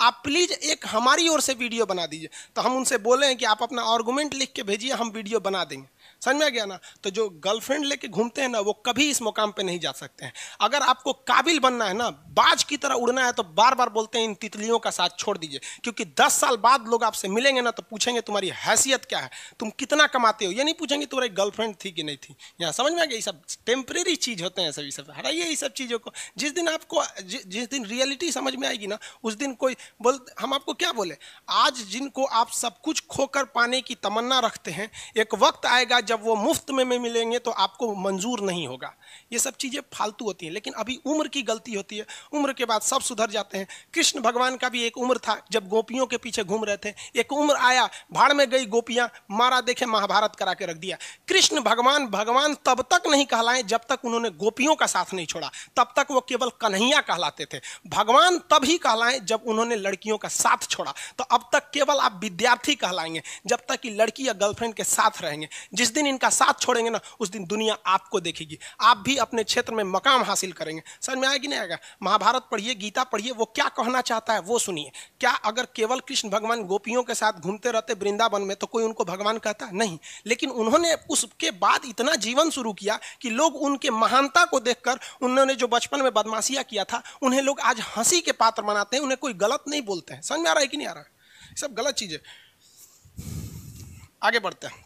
आप प्लीज़ एक हमारी ओर से वीडियो बना दीजिए तो हम उनसे बोले हैं कि आप अपना आर्गूमेंट लिख के भेजिए हम वीडियो बना देंगे समझ में आ गया ना तो जो गर्लफ्रेंड लेके घूमते हैं ना वो कभी इस मुकाम पे नहीं जा सकते हैं अगर आपको काबिल बनना है ना बाज की तरह उड़ना है तो बार बार बोलते हैं इन तितलियों का साथ छोड़ दीजिए क्योंकि दस साल बाद लोग आपसे मिलेंगे ना तो पूछेंगे तुम्हारी हैसियत क्या है तुम कितना कमाते हो ये नहीं पूछेंगे तुम्हारी गर्लफ्रेंड थी कि नहीं थी यहाँ समझ में आ गया ये सब टेम्परेरी चीज होते हैं सभी सब हराइए ये सब चीज़ों को जिस दिन आपको जिस दिन रियलिटी समझ में आएगी ना उस दिन कोई बोल हम आपको क्या बोले आज जिनको आप सब कुछ खोकर पाने की तमन्ना रखते हैं एक वक्त आएगा जब जब वो मुफ्त में, में मिलेंगे तो आपको मंजूर नहीं होगा ये सब चीज़ें फालतू होती हैं लेकिन अभी उम्र की गलती होती है उम्र के बाद सब सुधर जाते हैं कृष्ण भगवान का भी एक उम्र था जब गोपियों के पीछे घूम रहे थे एक उम्र आया भाड़ में गई गोपियाँ मारा देखे महाभारत करा के रख दिया कृष्ण भगवान भगवान तब तक नहीं कहलाए जब तक उन्होंने गोपियों का साथ नहीं छोड़ा तब तक वो केवल कन्हैया कहलाते थे भगवान तब ही कहलाएं जब उन्होंने लड़कियों का साथ छोड़ा तो अब तक केवल आप विद्यार्थी कहलाएंगे जब तक कि लड़की या गर्लफ्रेंड के साथ रहेंगे जिस दिन इनका साथ छोड़ेंगे ना उस दिन दुनिया आपको देखेगी आप भी अपने क्षेत्र में मकाम हासिल करेंगे समझ में आया कि नहीं आएगा महाभारत पढ़िए गीता पढ़िए वो क्या कहना चाहता है वो सुनिए क्या अगर केवल कृष्ण भगवान गोपियों के साथ घूमते रहते वृंदावन में तो कोई उनको भगवान कहता नहीं लेकिन उन्होंने उसके बाद इतना जीवन शुरू किया कि लोग उनके महानता को देखकर उन्होंने जो बचपन में बदमाशिया किया था उन्हें लोग आज हंसी के पात्र मनाते हैं उन्हें कोई गलत नहीं बोलते हैं समझ में आ रहा है कि नहीं आ रहा है सब गलत चीज़ है आगे बढ़ते हैं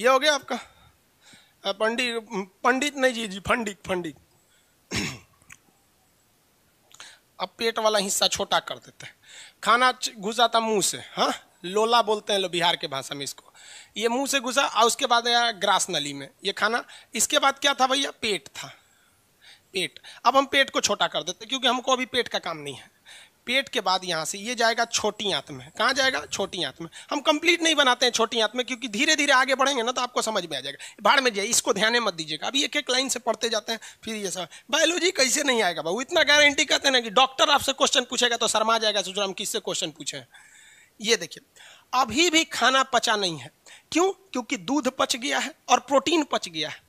ये हो गया आपका पंडित पंडित नहीं जी जी फंडिक फंडिक अब पेट वाला हिस्सा छोटा कर देते हैं खाना घुस जाता मुंह से हाँ लोला बोलते हैं लो बिहार के भाषा में इसको ये मुंह से घुसा और उसके बाद आया ग्रास नली में ये खाना इसके बाद क्या था भैया पेट था पेट अब हम पेट को छोटा कर देते क्योंकि हमको अभी पेट का काम नहीं है पेट के बाद यहाँ से ये जाएगा छोटी आंत में कहाँ जाएगा छोटी आंत में हम कंप्लीट नहीं बनाते हैं छोटी आंत में क्योंकि धीरे धीरे आगे बढ़ेंगे ना तो आपको समझ में आ जाएगा बाढ़ में जाइए इसको ध्यान मत दीजिएगा अभी एक एक लाइन से पढ़ते जाते हैं फिर ये सब बायोलॉजी कैसे नहीं आएगा बाबू इतना गारंटी कहते हैं ना कि डॉक्टर आपसे क्वेश्चन पूछेगा तो शर्मा जाएगा सोच हम किससे क्वेश्चन पूछे ये देखिए अभी भी खाना पचा नहीं है क्यों क्योंकि दूध पच गया है और प्रोटीन पच गया है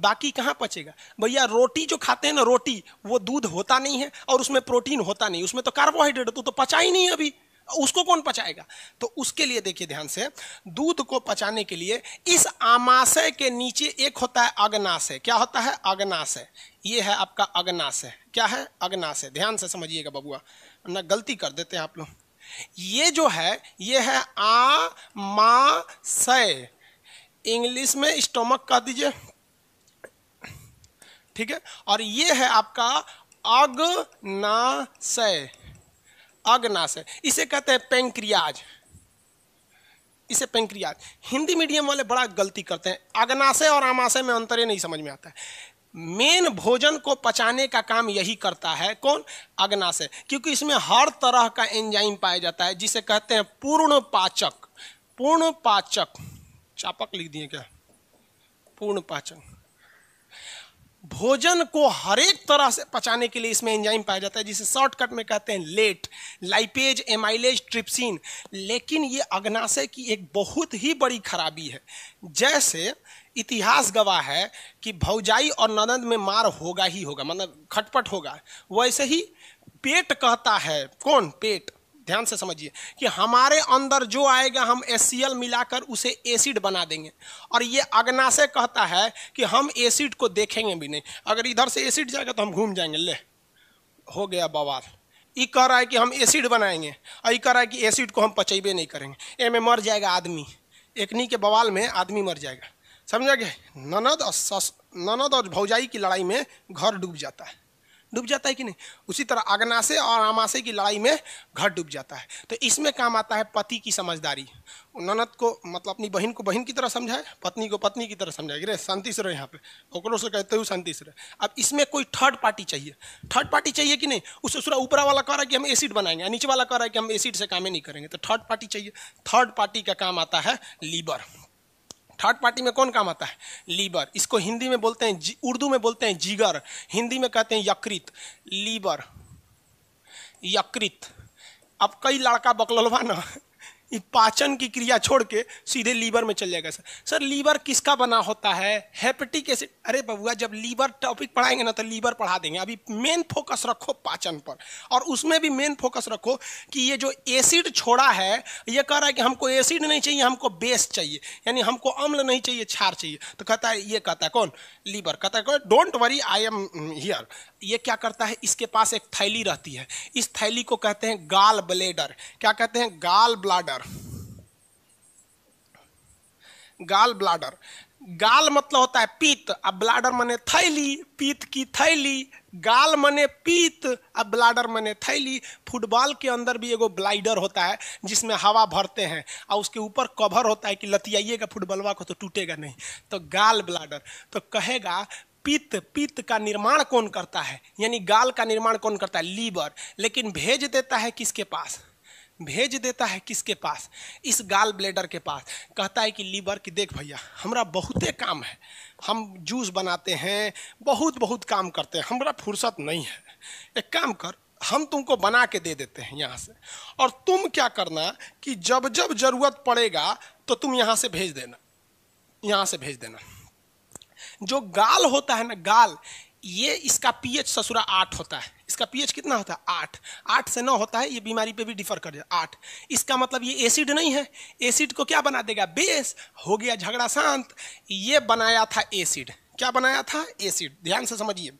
बाकी कहाँ पचेगा भैया रोटी जो खाते हैं ना रोटी वो दूध होता नहीं है और उसमें प्रोटीन होता नहीं उसमें तो कार्बोहाइड्रेट तो, तो पचा ही नहीं अभी उसको कौन पचाएगा तो उसके लिए देखिए ध्यान से दूध को पचाने के लिए इस आमाशय के नीचे एक होता है अग्नाशय क्या होता है अग्नाशय ये है आपका अग्नाशय क्या है अग्नाशय ध्यान से समझिएगा बबुआ ना गलती कर देते हैं आप लोग ये जो है ये है आमाशय इंग्लिश में स्टोमक कह दीजिए ठीक है और ये है आपका अग्नाशय अग्नाशय इसे कहते हैं पेंक्रियाज इसे पेंक्रियाज हिंदी मीडियम वाले बड़ा गलती करते हैं अग्नाशय और आमाशय में अंतर नहीं समझ में आता है मेन भोजन को पचाने का काम यही करता है कौन अग्नाशय क्योंकि इसमें हर तरह का एंजाइम पाया जाता है जिसे कहते हैं पूर्ण पाचक पूर्ण पाचक चापक लिख दिए क्या पूर्ण पाचक भोजन को हर एक तरह से पचाने के लिए इसमें एंजाइम पाया जाता है जिसे शॉर्टकट में कहते हैं लेट लाइपेज एमाइलेज ट्रिप्सिन लेकिन ये अग्नाशय की एक बहुत ही बड़ी खराबी है जैसे इतिहास गवाह है कि भौजाई और ननद में मार होगा ही होगा मतलब खटपट होगा वैसे ही पेट कहता है कौन पेट ध्यान से समझिए कि हमारे अंदर जो आएगा हम एस मिलाकर उसे एसिड बना देंगे और ये अग्नाशय कहता है कि हम एसिड को देखेंगे भी नहीं अगर इधर से एसिड जाएगा तो हम घूम जाएंगे ले हो गया बवाल ये कह रहा है कि हम एसिड बनाएंगे और ये कह रहा है कि एसिड को हम पचेबे नहीं करेंगे ए में मर जाएगा आदमी एकनी के बवाल में आदमी मर जाएगा समझा गया ननद और सस ननद और भौजाई की लड़ाई में घर डूब जाता है डूब जाता है कि नहीं उसी तरह अग्नाशय और आमाशय की लड़ाई में घर डूब जाता है तो इसमें काम आता है पति की समझदारी ननद को मतलब अपनी बहन को बहन की तरह समझाए पत्नी को पत्नी की तरह समझाए रे शांति से रहे यहाँ पे ओकरो से कहते हुए शांति से रहे अब इसमें कोई थर्ड पार्टी चाहिए थर्ड पार्टी चाहिए कि नहीं उस उसरा ऊपरा वाला कह रहा है कि हम एसिड बनाएंगे नीचे वाला कह रहा है कि हम एसिड से कामें नहीं करेंगे तो थर्ड पार्टी चाहिए थर्ड पार्टी का काम आता है लीवर थर्ड पार्टी में कौन काम आता है लीवर इसको हिंदी में बोलते हैं उर्दू में बोलते हैं जिगर हिंदी में कहते हैं यकृत लीवर यकृत अब कई लड़का बकलवा ना पाचन की क्रिया छोड़ के सीधे लीवर में चल जाएगा सर सर लीवर किसका बना होता है हेपेटिक एसिड अरे बबुआ जब लीवर टॉपिक पढ़ाएंगे ना तो लीवर पढ़ा देंगे अभी मेन फोकस रखो पाचन पर और उसमें भी मेन फोकस रखो कि ये जो एसिड छोड़ा है ये कह रहा है कि हमको एसिड नहीं चाहिए हमको बेस चाहिए यानी हमको अम्ल नहीं चाहिए छार चाहिए तो कहता है ये कहता है कौन लीवर कहता है don't worry I am here ये क्या करता है इसके पास एक थैली रहती है इस थैली को कहते हैं गाल ब्लेडर क्या कहते हैं गाल ब्लाडर ब्लाडर गाल ब्लाडर गाल मतलब होता है पीत अब ब्लाडर मने थैली पीत की थैली गाल मने पीत अब ब्लाडर मने थैली फुटबॉल के अंदर भी एगो ब्लाइडर होता है जिसमें हवा भरते हैं और उसके ऊपर कवर होता है कि लतियाइएगा फुटबॉलवा को तो टूटेगा नहीं तो गाल ब्लाडर तो कहेगा पित्त पित्त का निर्माण कौन करता है यानी गाल का निर्माण कौन करता है लीवर लेकिन भेज देता है किसके पास भेज देता है किसके पास इस गाल ब्लेडर के पास कहता है कि लीवर की देख भैया हमारा बहुते काम है हम जूस बनाते हैं बहुत बहुत काम करते हैं हमारा फुर्सत नहीं है एक काम कर हम तुमको बना के दे देते हैं यहाँ से और तुम क्या करना कि जब जब जरूरत पड़ेगा तो तुम यहाँ से भेज देना यहाँ से भेज देना जो गाल होता है ना गाल ये इसका पीएच ससुरा आठ होता है इसका पीएच कितना होता है आठ आठ से नौ होता है ये बीमारी पे भी डिफर कर जाए आठ इसका मतलब ये एसिड नहीं है एसिड को क्या बना देगा बेस हो गया झगड़ा शांत ये बनाया था एसिड क्या बनाया था एसिड ध्यान से समझिए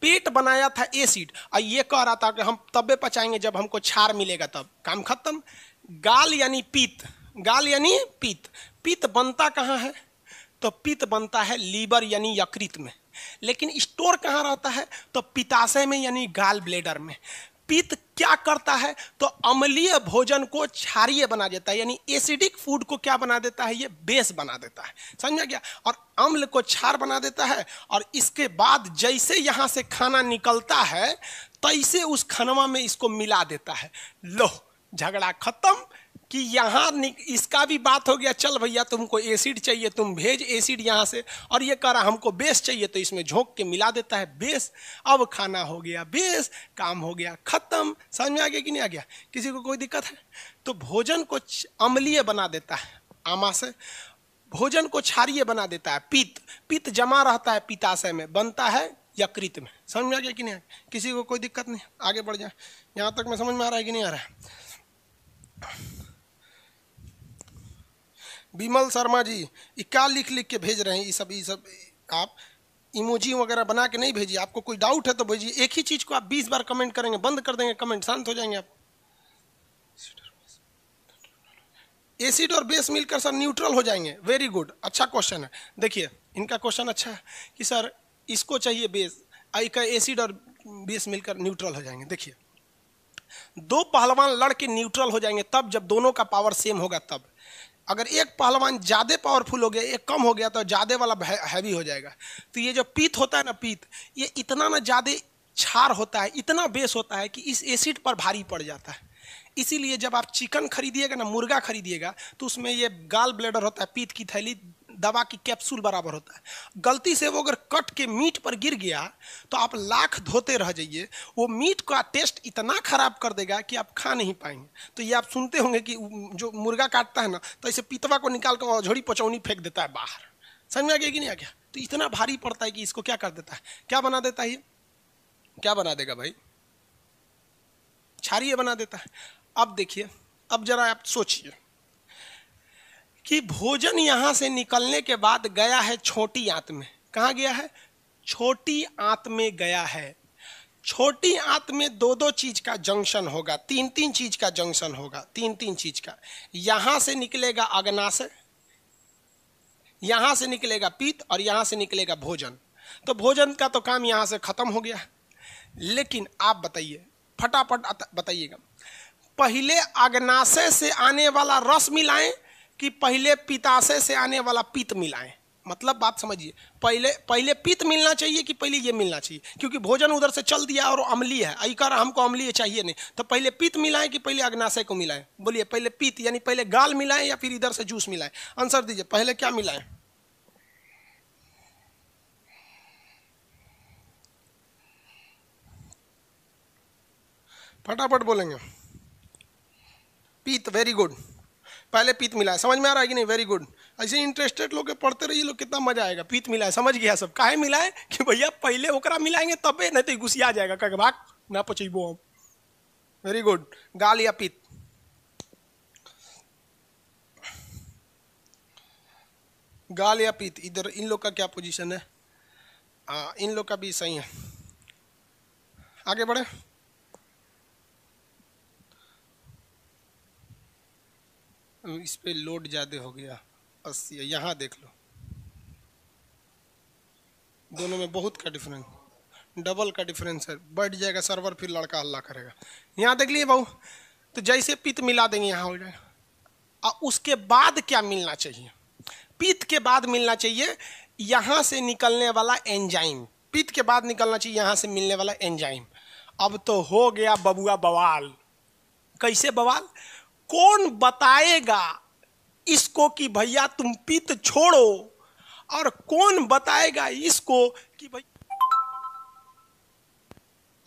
पेट बनाया था एसिड और ये कह रहा था कि हम तबे पचाएंगे जब हमको छार मिलेगा तब काम खत्म गाल यानी पीत गाल यानी पीत पीत बनता कहाँ है तो पित्त बनता है लीवर यानी यकृत में लेकिन स्टोर कहाँ रहता है तो पिताशय में यानी गाल ब्लेडर में पित्त क्या करता है तो अम्लीय भोजन को क्षारीय बना देता है यानी एसिडिक फूड को क्या बना देता है ये बेस बना देता है समझा गया और अम्ल को क्षार बना देता है और इसके बाद जैसे यहाँ से खाना निकलता है तैसे तो उस खनवा में इसको मिला देता है लो झगड़ा खत्म कि यहाँ इसका भी बात हो गया चल भैया तुमको एसिड चाहिए तुम भेज एसिड यहाँ से और ये कह रहा हमको बेस चाहिए तो इसमें झोंक के मिला देता है बेस अब खाना हो गया बेस काम हो गया खत्म समझ में आ गया कि नहीं आ गया किसी को कोई दिक्कत है तो भोजन को अम्लीय बना देता है आमा से भोजन को क्षारिय बना देता है पित्त पित्त जमा रहता है पिताशय में बनता है यकृत में समझ में आ गया कि नहीं किसी को कोई दिक्कत नहीं आगे बढ़ जाए यहाँ तक मैं समझ में आ रहा है कि नहीं आ रहा है विमल शर्मा जी क्या लिख लिख के भेज रहे हैं ये सब ये सब आप इमोजी वगैरह बना के नहीं भेजिए आपको कोई डाउट है तो भेजिए एक ही चीज़ को आप बीस बार कमेंट करेंगे बंद कर देंगे कमेंट शांत हो जाएंगे आप एसिड और बेस मिलकर सर न्यूट्रल हो जाएंगे वेरी गुड अच्छा क्वेश्चन है देखिए इनका क्वेश्चन अच्छा है कि सर इसको चाहिए बेस आई का एसिड और बेस मिलकर न्यूट्रल हो जाएंगे देखिए दो पहलवान लड़के न्यूट्रल हो जाएंगे तब जब दोनों का पावर सेम होगा तब अगर एक पहलवान ज़्यादा पावरफुल हो गया एक कम हो गया तो ज़्यादा वाला हैवी हो जाएगा तो ये जो पीत होता है ना पीत ये इतना ना ज़्यादा छार होता है इतना बेस होता है कि इस एसिड पर भारी पड़ जाता है इसीलिए जब आप चिकन खरीदिएगा ना मुर्गा खरीदिएगा तो उसमें ये गाल ब्लेडर होता है पीत की थैली दवा की कैप्सूल बराबर होता है गलती से वो अगर कट के मीट पर गिर गया तो आप लाख धोते रह जाइए वो मीट का टेस्ट इतना खराब कर देगा कि आप खा नहीं पाएंगे तो ये आप सुनते होंगे कि जो मुर्गा काटता है ना तो ऐसे पितवा को निकाल कर झोड़ी पचौनी फेंक देता है बाहर समझ में आ गया कि नहीं आ गया तो इतना भारी पड़ता है कि इसको क्या कर देता है क्या बना देता है ये क्या बना देगा भाई क्षारिय बना देता है अब देखिए अब जरा आप सोचिए कि भोजन यहाँ से निकलने के बाद गया है छोटी आंत में कहा गया है छोटी आंत में गया है छोटी आंत में दो दो चीज का जंक्शन होगा तीन तीन चीज का जंक्शन होगा तीन तीन चीज का यहां से निकलेगा अग्नाशय यहां से निकलेगा पीत और यहां से निकलेगा भोजन तो भोजन का तो काम यहां से खत्म हो गया लेकिन आप बताइए फटाफट बताइएगा पहले अग्नाशय से आने वाला रस मिलाएं कि पहले पिताशय से आने वाला पित्त मिलाएं मतलब बात समझिए पहले पहले पित्त मिलना चाहिए कि पहले ये मिलना चाहिए क्योंकि भोजन उधर से चल दिया और अमली है अकर हमको अम्लीय चाहिए नहीं तो पहले पित्त मिलाएं कि पहले अग्नाशय को मिलाएं बोलिए पहले पित्त यानी पहले गाल मिलाएं या फिर इधर से जूस मिलाएं आंसर दीजिए पहले क्या मिलाएं फटाफट बोलेंगे पीत वेरी गुड पहले पीत मिला है समझ में आ रहा है कि नहीं वेरी गुड ऐसे इंटरेस्टेड लोग पढ़ते रहिए लोग कितना मजा आएगा पीत मिला है समझ गया सब काहे मिला है कि भैया पहले ओकरा मिलाएंगे तबे नहीं तो घुसी आ जाएगा कह भाग ना पचेबो हम वेरी गुड गाल या पीत गाल या पीत इधर इन लोग का क्या पोजीशन है आ, इन लोग का भी सही है आगे बढ़े इस पर लोड ज़्यादा हो गया अस्सी यहाँ देख लो दोनों में बहुत का डिफरेंस डबल का डिफरेंस है बैठ जाएगा सर्वर फिर लड़का हल्ला करेगा यहाँ देख लिए बहू तो जैसे पित मिला देंगे यहाँ हो जाएगा और उसके बाद क्या मिलना चाहिए पित्त के बाद मिलना चाहिए यहाँ से निकलने वाला एंजाइम पित्त के बाद निकलना चाहिए यहाँ से मिलने वाला एंजाइम अब तो हो गया बबुआ बवाल कैसे बवाल कौन बताएगा इसको कि भैया तुम पित छोड़ो और कौन बताएगा इसको कि भाई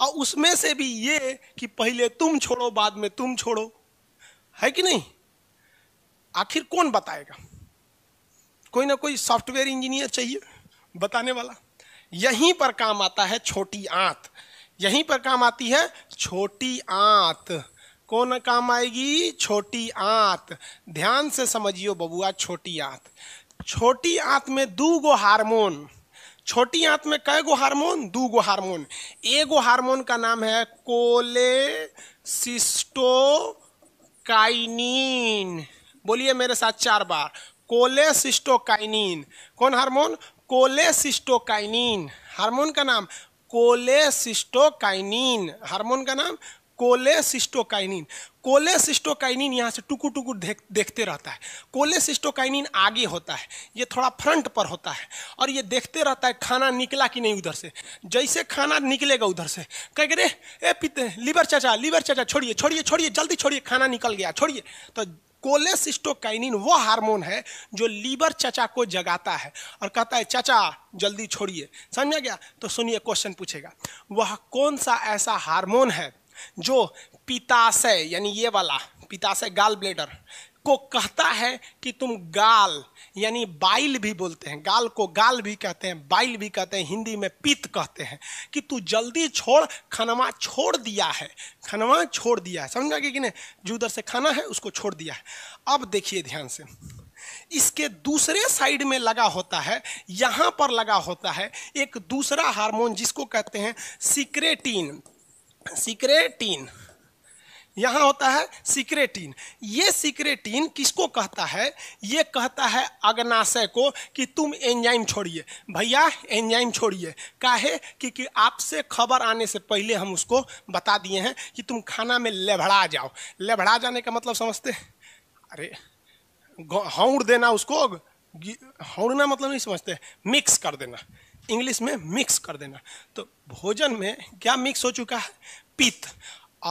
और उसमें से भी ये कि पहले तुम छोड़ो बाद में तुम छोड़ो है कि नहीं आखिर कौन बताएगा कोई ना कोई सॉफ्टवेयर इंजीनियर चाहिए बताने वाला यहीं पर काम आता है छोटी आंत यहीं पर काम आती है छोटी आंत कौन काम आएगी छोटी आंत ध्यान से समझियो बबुआ छोटी आंत छोटी आंत में दू गो हार्मोन छोटी आंत में कै गो हार्मोन दू गो हार्मोन एगो हार्मोन का नाम है कोले सिस्टोकाइनिन बोलिए मेरे साथ चार बार सिस्टोकाइनिन कौन हार्मोन सिस्टोकाइनिन हार्मोन का नाम सिस्टोकाइनिन हार्मोन का नाम कोलेसिस्टोकाइनिन कोलेसिस्टोकाइनिन यहाँ से टुकु टुकु देख देखते रहता है कोलेसिस्टोकाइनिन आगे होता है ये थोड़ा फ्रंट पर होता है और ये देखते रहता है खाना निकला कि नहीं उधर से जैसे खाना निकलेगा उधर से कह रे ए पीते लीवर चाचा लीवर चाचा छोड़िए छोड़िए छोड़िए जल्दी छोड़िए खाना निकल गया छोड़िए तो कोलेसिस्टोकाइनिन वो हार्मोन है जो लीवर चचा को जगाता है और कहता है चचा जल्दी छोड़िए समझ गया तो सुनिए क्वेश्चन पूछेगा वह कौन सा ऐसा हार्मोन है जो पिताशय यानी ये वाला पिताशय गाल ब्लेडर को कहता है कि तुम गाल यानी बाइल भी बोलते हैं गाल को गाल भी कहते हैं बाइल भी कहते हैं हिंदी में पित कहते हैं कि तू जल्दी छोड़ खनवा छोड़ दिया है खनवा छोड़ दिया है समझा गया कि नहीं जो उधर से खाना है उसको छोड़ दिया है अब देखिए ध्यान से इसके दूसरे साइड में लगा होता है यहां पर लगा होता है एक दूसरा हार्मोन जिसको कहते हैं सिक्रेटीन सिक्रेटीन यहां होता है सिक्रेटीन ये सिक्रेटीन किसको कहता है ये कहता है अग्नाशय को कि तुम एंजाइम छोड़िए भैया एंजाइम छोड़िए काहे क्योंकि आपसे खबर आने से पहले हम उसको बता दिए हैं कि तुम खाना में लेभड़ा जाओ लेभड़ा जाने का मतलब समझते अरे हौड़ देना उसको हौड़ना मतलब नहीं समझते मिक्स कर देना इंग्लिश में मिक्स कर देना तो भोजन में क्या मिक्स हो चुका है पित्त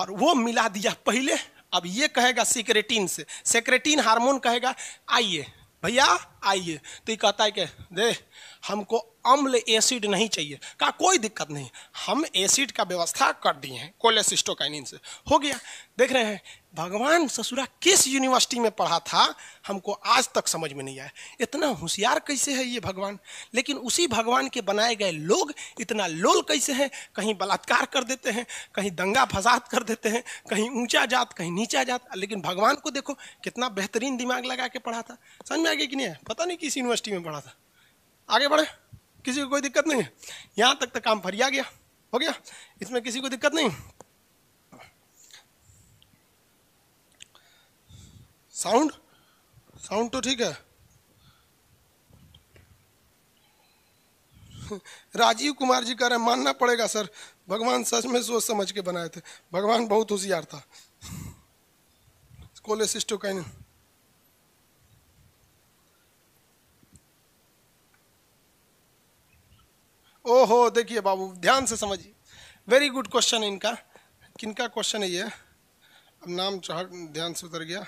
और वो मिला दिया पहले अब ये कहेगा सिक्रेटिन से सेक्रेटिन हार्मोन कहेगा आइए भैया आइए तो ये कहता है कि दे हमको अम्ल एसिड नहीं चाहिए कहा कोई दिक्कत नहीं हम एसिड का व्यवस्था कर दिए हैं कोलेसिस्टोकाइनिन से हो गया देख रहे हैं भगवान ससुरा किस यूनिवर्सिटी में पढ़ा था हमको आज तक समझ में नहीं आया इतना होशियार कैसे है ये भगवान लेकिन उसी भगवान के बनाए गए लोग इतना लोल कैसे हैं कहीं बलात्कार कर देते हैं कहीं दंगा फसाद कर देते हैं कहीं ऊंचा जात कहीं नीचा जात लेकिन भगवान को देखो कितना बेहतरीन दिमाग लगा के पढ़ा था समझ में आ गया कि नहीं पता नहीं किस यूनिवर्सिटी में पढ़ा था आगे बढ़े किसी को कोई दिक्कत नहीं है यहाँ तक तो काम फरी आ गया हो गया इसमें किसी को दिक्कत नहीं साउंड साउंड तो ठीक है राजीव कुमार जी कह रहे मानना पड़ेगा सर भगवान सच में सोच समझ के बनाए थे भगवान बहुत होशियार था नहीं ओहो देखिए बाबू ध्यान से समझिए वेरी गुड क्वेश्चन है इनका किनका क्वेश्चन है ये अब नाम चढ़ ध्यान से उतर गया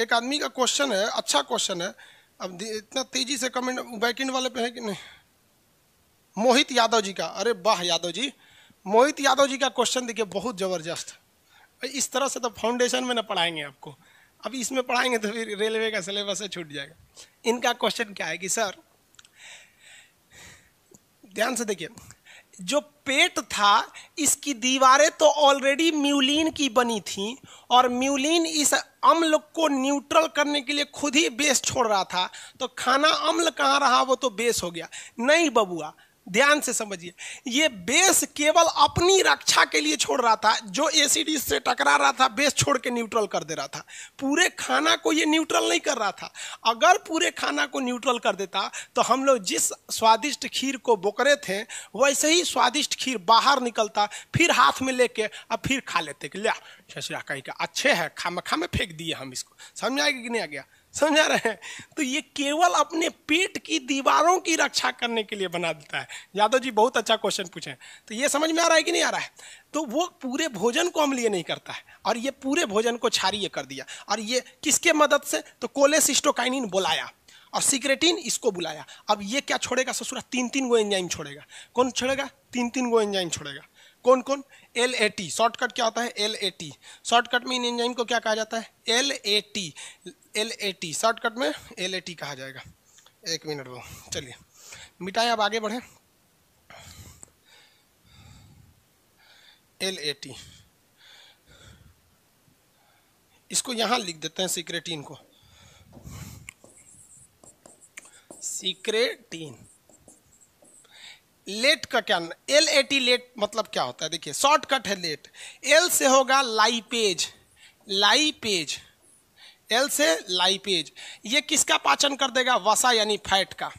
एक आदमी का क्वेश्चन है अच्छा क्वेश्चन है अब इतना तेजी से कमेंट बैकेंड वाले पे है कि नहीं मोहित यादव जी का अरे वाह यादव जी मोहित यादव जी का क्वेश्चन देखिए बहुत ज़बरदस्त इस तरह से तो फाउंडेशन में ना पढ़ाएंगे आपको अब इसमें पढ़ाएंगे तो फिर रेलवे का सिलेबस से छूट जाएगा इनका क्वेश्चन क्या है कि सर ध्यान से देखिए जो पेट था इसकी दीवारें तो ऑलरेडी म्यूलिन की बनी थी और म्यूलिन इस अम्ल को न्यूट्रल करने के लिए खुद ही बेस छोड़ रहा था तो खाना अम्ल कहाँ रहा वो तो बेस हो गया नहीं बबुआ ध्यान से समझिए ये बेस केवल अपनी रक्षा के लिए छोड़ रहा था जो एसिडी से टकरा रहा था बेस छोड़ के न्यूट्रल कर दे रहा था पूरे खाना को ये न्यूट्रल नहीं कर रहा था अगर पूरे खाना को न्यूट्रल कर देता तो हम लोग जिस स्वादिष्ट खीर को बोकरे थे वैसे ही स्वादिष्ट खीर बाहर निकलता फिर हाथ में लेके और फिर खा लेते कि लिया कहीं का अच्छे है खामा खामे फेंक दिए हम इसको समझ आएगा कि नहीं आ गया समझा रहे हैं तो ये केवल अपने पेट की दीवारों की रक्षा करने के लिए बना देता है यादव जी बहुत अच्छा क्वेश्चन पूछे तो ये समझ में आ रहा है कि नहीं आ रहा है तो वो पूरे भोजन को अम्लीय नहीं करता है और ये पूरे भोजन को क्षारीय कर दिया और ये किसके मदद से तो कोलेसिस्टोकाइनिन बुलाया और सिक्रेटिन इसको बुलाया अब ये क्या छोड़ेगा ससुरा तीन तीन गो एंजाइम छोड़ेगा कौन छोड़ेगा तीन तीन गो एंजाइम छोड़ेगा कौन कौन एल ए टी शॉर्टकट क्या होता है एल ए टी शॉर्टकट में इन एंजाइम को क्या कहा जाता है L A T L A T shortcut में एल ए टी कहा जाएगा एक मिनट दो चलिए मिटाएं अब आगे बढ़े एल ए टी इसको यहां लिख देते हैं सीक्रेटीन को सीक्रेटीन लेट का क्या एल ए टी लेट मतलब क्या होता है देखिए शॉर्टकट है लेट एल से होगा लाइपेज लाइपेज एल से लाइपेज ये किसका पाचन कर देगा वसा यानी फैट का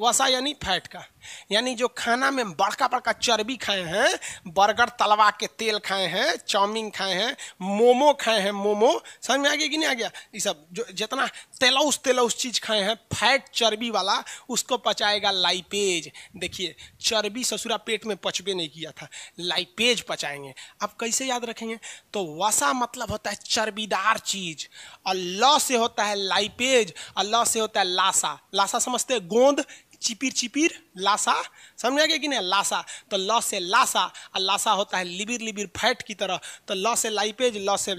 वसा यानी फैट का यानी जो खाना में बड़का बड़का चर्बी खाए हैं बर्गर तलवा के तेल खाए हैं चाउमीन खाए हैं मोमो खाए हैं मोमो समझ में आ गया कि नहीं आ गया ये सब जो जितना तेलाउस तेलाउस चीज़ खाए हैं फैट चर्बी वाला उसको पचाएगा लाइपेज देखिए चर्बी ससुरा पेट में पचबे नहीं किया था लाइपेज पचाएंगे अब कैसे याद रखेंगे तो वसा मतलब होता है चर्बीदार चीज़ और ल से होता है लाइपेज और ल से होता है लाशा लाशा समझते हैं गोंद चिपिर चिपिर लाशा समझ आ गया कि नहीं लाशा तो ल से लाशा और लाशा होता है लिबिर लिबिर फैट की तरह तो ल से लाइपेज ल से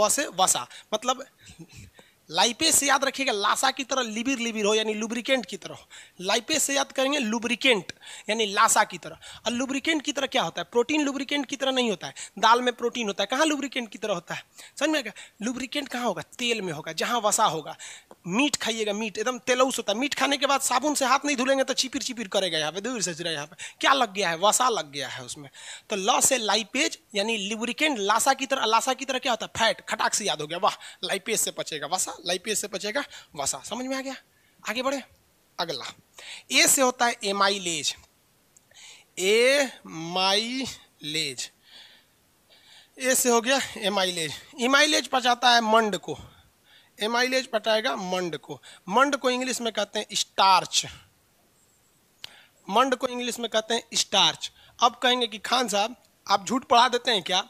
व से वसा मतलब लाइपेज से याद रखिएगा लाशा की तरह लिबिर लिबिर हो यानी लुब्रिकेंट की तरह हो लाइपेज से याद करेंगे लुब्रिकेंट यानी लाशा की तरह और लुब्रिकेंट की तरह क्या होता है प्रोटीन लुब्रिकेंट की तरह नहीं होता है दाल में प्रोटीन होता है कहाँ लुब्रिकेंट की तरह होता है समझ में आएगा लुब्रिकेंट कहाँ होगा तेल में होगा जहाँ वसा होगा मीट खाइएगा मीट एकदम तेलउस होता है मीट खाने के बाद साबुन से हाथ नहीं धुलेंगे तो छिपिर छिपिर करेगा यहाँ पे दूर से जुड़ा यहाँ पे क्या लग गया है वसा लग गया है उसमें तो ल से लाइपेज यानी लुब्रिकेंट लाशा की तरह लाशा की तरह क्या होता है फैट खटाक से याद हो गया वाह लाइपेज से पचेगा वसा वासा लाइपियस से बचेगा वसा समझ में आ गया आगे बढ़े अगला ए से होता है एमाइलेज एमाइलेज ए से हो गया एमाइलेज इमाइलेज पचाता है मंड को एमाइलेज पटाएगा मंड को मंड को इंग्लिश में कहते हैं स्टार्च मंड को इंग्लिश में कहते हैं स्टार्च अब कहेंगे कि खान साहब आप झूठ पढ़ा देते हैं क्या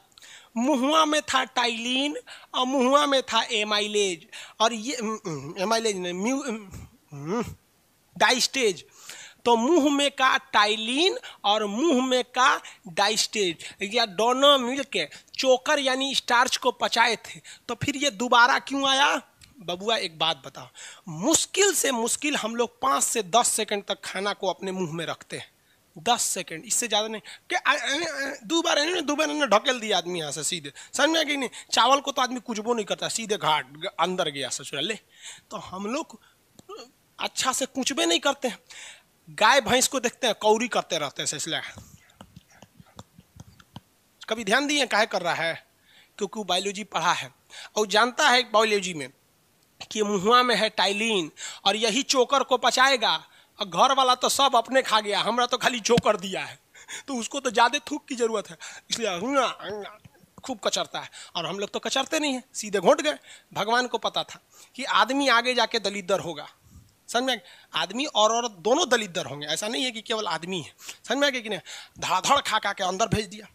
मुहुआ में था टाइलिन और मुहुआ में था एमाइलेज और ये एमाइलेज नहीं म्यू डाइस्टेज तो मुंह में का टाइलिन और मुंह में का डाइस्टेज या दोनों के चोकर यानी स्टार्च को पचाए थे तो फिर ये दोबारा क्यों आया बबुआ एक बात बताओ मुश्किल से मुश्किल हम लोग पाँच से दस सेकंड तक खाना को अपने मुंह में रखते हैं दस सेकेंड इससे ज़्यादा नहीं दो बार है ना दो बार ना ढकेल दिया आदमी यहाँ से सीधे समझ में कि नहीं चावल को तो आदमी कुछ वो नहीं करता सीधे घाट अंदर गया ससुराल ले तो हम लोग अच्छा से कुछ भी नहीं करते हैं गाय भैंस को देखते हैं कौरी करते रहते हैं इसलिए कभी ध्यान दिए काहे कर रहा है क्योंकि वो बायोलॉजी पढ़ा है और जानता है बायोलॉजी में कि मुहुआ में है टाइलिन और यही चोकर को पचाएगा और घर वाला तो सब अपने खा गया हमारा तो खाली चोकर दिया है तो उसको तो ज़्यादा थूक की जरूरत है इसलिए खूब कचरता है और हम लोग तो कचरते नहीं हैं सीधे घोट गए भगवान को पता था कि आदमी आगे जाके दर होगा समझ में आदमी और औरत दोनों दर होंगे ऐसा नहीं है कि केवल आदमी है समझ में आ कि नहीं धड़ाधड़ खा खा के अंदर भेज दिया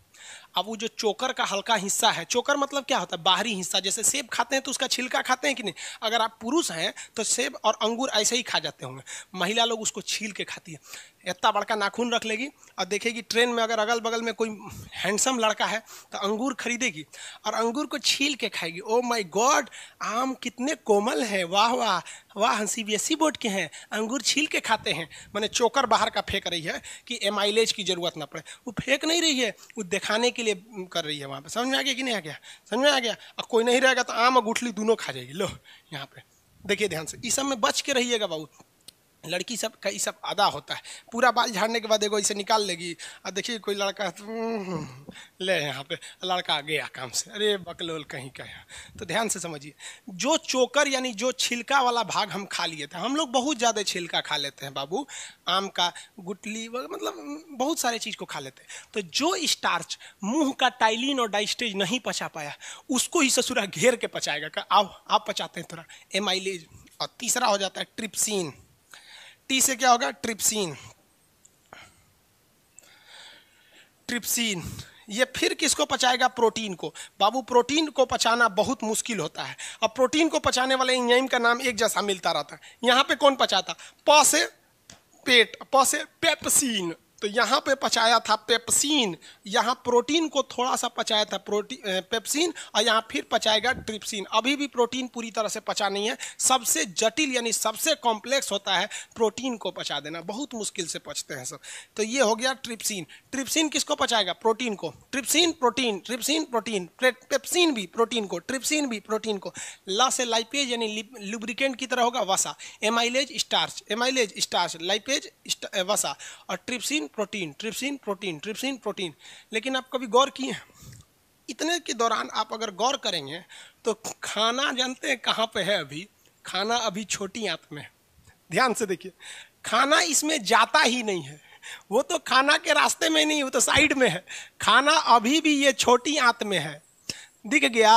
अब वो जो चोकर का हल्का हिस्सा है चोकर मतलब क्या होता है बाहरी हिस्सा जैसे सेब खाते हैं तो उसका छिलका खाते हैं कि नहीं अगर आप पुरुष हैं तो सेब और अंगूर ऐसे ही खा जाते होंगे महिला लोग उसको छील के खाती है इतना बड़का नाखून रख लेगी और देखेगी ट्रेन में अगर अगल बगल में कोई हैंडसम लड़का है तो अंगूर खरीदेगी और अंगूर को छील के खाएगी ओ माय गॉड आम कितने कोमल हैं वाह वाह वाह सी बी एस बोर्ड के हैं अंगूर छील के खाते हैं मैंने चोकर बाहर का फेंक रही है कि माइलेज की ज़रूरत ना पड़े वो फेंक नहीं रही है वो दिखाने के लिए कर रही है वहाँ पर समझ में आ गया कि नहीं आ गया समझ में आ गया और कोई नहीं रहेगा तो आम और गुठली दोनों खा जाएगी लो यहाँ पर देखिए ध्यान से इस सब में बच के रहिएगा बाबू लड़की सब का ये सब अदा होता है पूरा बाल झाड़ने के बाद देखो इसे निकाल लेगी और देखिए कोई लड़का तो, हम्म, ले यहाँ पे लड़का आ गया काम से अरे बकलोल कहीं का यहाँ तो ध्यान से समझिए जो चोकर यानी जो छिलका वाला भाग हम खा लिए थे हम लोग बहुत ज़्यादा छिलका खा लेते हैं बाबू आम का गुटली मतलब बहुत सारे चीज़ को खा लेते हैं तो जो स्टार्च मुँह का टाइलिन और डाइस्टेज नहीं पचा पाया उसको ही ससुरा घेर के पचाएगा आओ आप पचाते हैं थोड़ा एमाइलेज और तीसरा हो जाता है ट्रिप्सिन टी से क्या होगा ट्रिप्सिन ट्रिप्सिन ये फिर किसको पचाएगा प्रोटीन को बाबू प्रोटीन को पचाना बहुत मुश्किल होता है अब प्रोटीन को पचाने वाले इंजाइम का नाम एक जैसा मिलता रहता है यहाँ पे कौन पचाता प से पेट प से पेप्सिन तो यहाँ पे पचाया था पेप्सिन यहाँ प्रोटीन को थोड़ा सा पचाया था प्रोटीन पेप्सिन और यहाँ फिर पचाएगा ट्रिप्सिन अभी भी प्रोटीन पूरी तरह से पचा नहीं है सबसे जटिल यानी सबसे कॉम्प्लेक्स होता है प्रोटीन को पचा देना बहुत मुश्किल से पचते हैं सब तो ये हो गया ट्रिप्सिन ट्रिप्सिन किसको पचाएगा प्रोटीन को trypsin protein trypsin protein pepsin भी प्रोटीन को ट्रिप्सिन भी प्रोटीन को ला से लाइपेज यानी लुब्रिकेंट की तरह होगा वसा amylase starch amylase starch lipase वसा और trypsin protein trypsin protein trypsin protein लेकिन आप कभी गौर किए इतने के दौरान आप अगर गौर करेंगे तो खाना जानते हैं कहाँ पे है अभी खाना अभी छोटी आंत में है ध्यान से देखिए खाना इसमें जाता ही नहीं है वो तो खाना के रास्ते में नहीं वो तो साइड में है खाना अभी भी ये छोटी आंत में है दिख गया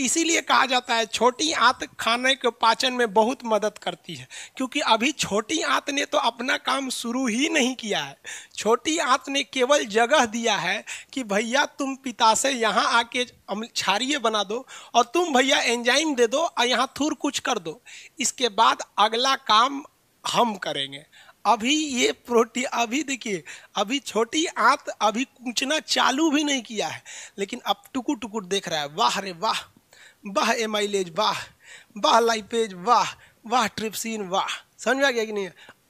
इसीलिए कहा जाता है छोटी आंत खाने के पाचन में बहुत मदद करती है क्योंकि अभी छोटी आंत ने तो अपना काम शुरू ही नहीं किया है छोटी आंत ने केवल जगह दिया है कि भैया तुम पिता से यहाँ आके क्षारिय बना दो और तुम भैया एंजाइम दे दो और यहाँ थूर कुछ कर दो इसके बाद अगला काम हम करेंगे अभी ये प्रोटी अभी देखिए अभी छोटी आंत अभी कूचना चालू भी नहीं किया है लेकिन अब टुकुर टुकुर देख रहा है वाह रे वाह वाह ए माइलेज वाह वाह लाइफेज वाह वाह सीन वाह समझ में आ गया कि नहीं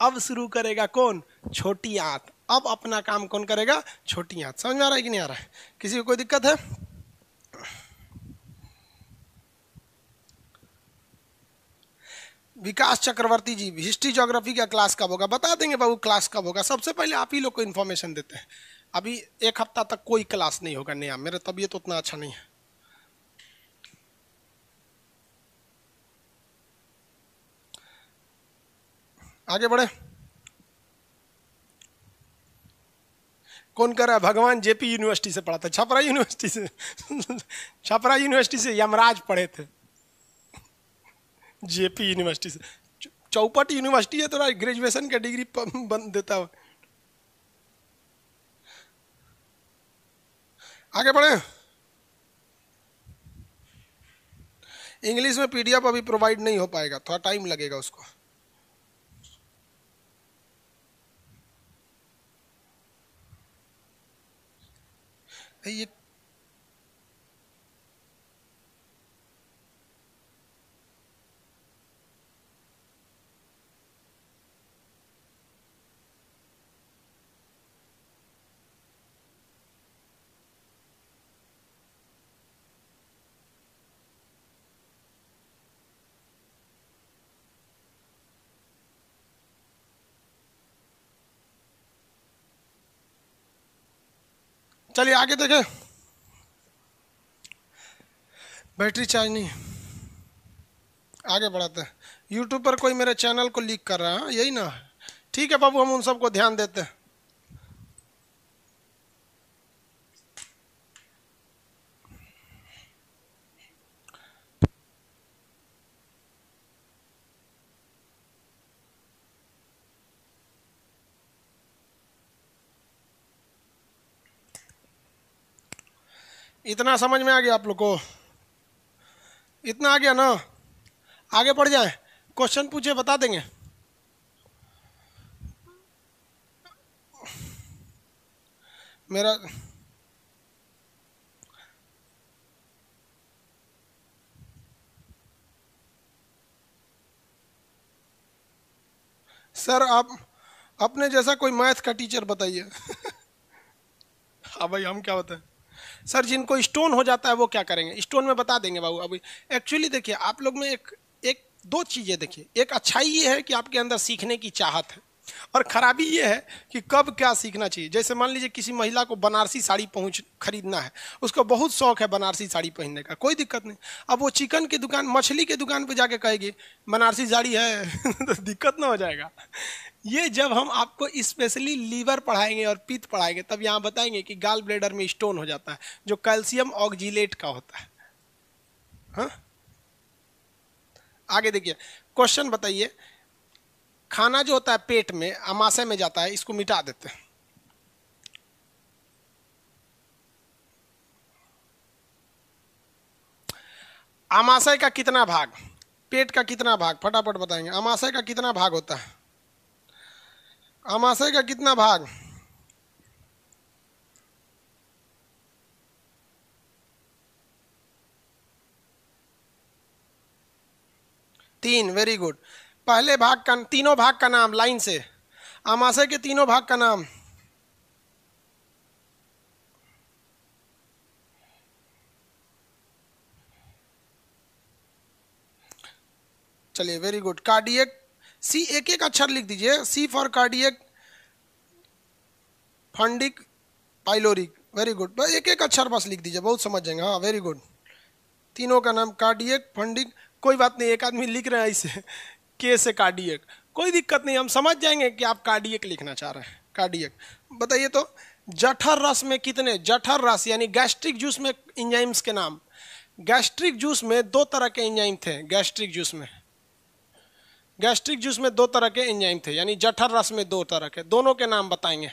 अब शुरू करेगा कौन छोटी आँत अब अपना काम कौन करेगा छोटी आँत समझ में आ रहा है कि नहीं आ रहा है किसी को कोई दिक्कत है विकास चक्रवर्ती जी हिस्ट्री ज्योग्राफी का क्लास कब होगा बता देंगे बाबू क्लास कब होगा सबसे पहले आप ही लोग को इन्फॉर्मेशन देते हैं अभी एक हफ्ता तक कोई क्लास नहीं होगा नया मेरा तबीयत उतना अच्छा नहीं है आगे बढ़े कौन कर रहा है भगवान जेपी यूनिवर्सिटी से पढ़ा था छपरा यूनिवर्सिटी से छपरा यूनिवर्सिटी से यमराज पढ़े थे जेपी यूनिवर्सिटी से चौपट यूनिवर्सिटी है तो ग्रेजुएशन का डिग्री बन देता हुआ आगे बढ़े इंग्लिश में पीडीएफ अभी प्रोवाइड नहीं हो पाएगा थोड़ा टाइम लगेगा उसको you चलिए आगे देखें बैटरी चार्ज नहीं आगे बढ़ाते हैं यूट्यूब पर कोई मेरे चैनल को लीक कर रहा है हाँ? यही ना ठीक है बाबू हम उन सबको ध्यान देते हैं इतना समझ में आ गया आप लोग को इतना आ गया ना आगे बढ़ जाए क्वेश्चन पूछे बता देंगे मेरा सर आप अपने जैसा कोई मैथ का टीचर बताइए हाँ भाई हम क्या बताएं सर जिनको स्टोन हो जाता है वो क्या करेंगे स्टोन में बता देंगे बाबू अभी एक्चुअली देखिए आप लोग में एक एक दो चीज़ें देखिए एक अच्छाई ये है कि आपके अंदर सीखने की चाहत है और ख़राबी ये है कि कब क्या सीखना चाहिए जैसे मान लीजिए किसी महिला को बनारसी साड़ी पहुँच खरीदना है उसको बहुत शौक है बनारसी साड़ी पहनने का कोई दिक्कत नहीं अब वो चिकन की दुकान मछली के दुकान पर जाके कहेगी बनारसी साड़ी है तो दिक्कत ना हो जाएगा ये जब हम आपको स्पेशली लीवर पढ़ाएंगे और पित्त पढ़ाएंगे तब यहाँ बताएंगे कि गाल ब्लेडर में स्टोन हो जाता है जो कैल्शियम ऑक्जिलेट का होता है हा? आगे देखिए क्वेश्चन बताइए खाना जो होता है पेट में अमाशय में जाता है इसको मिटा देते हैं अमाशय का कितना भाग पेट का कितना भाग फटाफट बताएंगे अमाशय का कितना भाग होता है आमाशय का कितना भाग तीन वेरी गुड पहले भाग का तीनों भाग का नाम लाइन से आमाशय के तीनों भाग का नाम चलिए वेरी गुड कार्डियक सी एक एक अक्षर लिख दीजिए C for cardiac fundic pyloric very good एक एक अक्षर बस लिख दीजिए बहुत समझ जाएंगे हाँ वेरी गुड तीनों का नाम कार्डियक फंडिक कोई बात नहीं एक आदमी लिख रहे हैं इसे के से कार्डियक कोई दिक्कत नहीं हम समझ जाएंगे कि आप कार्डियक लिखना चाह रहे हैं कार्डियक बताइए तो जठर रस में कितने जठर रस यानी गैस्ट्रिक जूस में इंजाइम्स के नाम गैस्ट्रिक जूस में दो तरह के इंजाइम थे गैस्ट्रिक जूस में गैस्ट्रिक जूस में दो तरह के एंजाइम थे यानी जठर रस में दो तरह के दोनों के नाम बताएंगे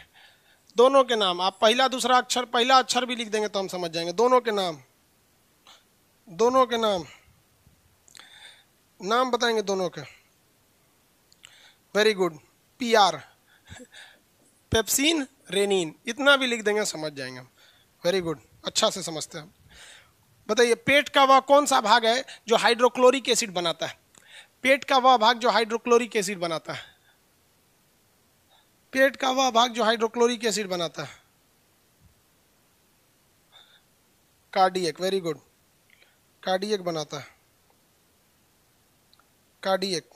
दोनों के नाम आप पहला दूसरा अक्षर पहला अक्षर भी लिख देंगे तो हम समझ जाएंगे दोनों के नाम दोनों के नाम नाम बताएंगे दोनों के very good P R pepsin rennin इतना भी लिख देंगे समझ जाएंगे हम वेरी गुड अच्छा से समझते हैं बताइए पेट का वह कौन सा भाग है जो हाइड्रोक्लोरिक एसिड बनाता है पेट का वह भाग जो हाइड्रोक्लोरिक एसिड बनाता है पेट का वह भाग जो हाइड्रोक्लोरिक एसिड बनाता है कार्डियक वेरी गुड कार्डियक बनाता है कार्डियक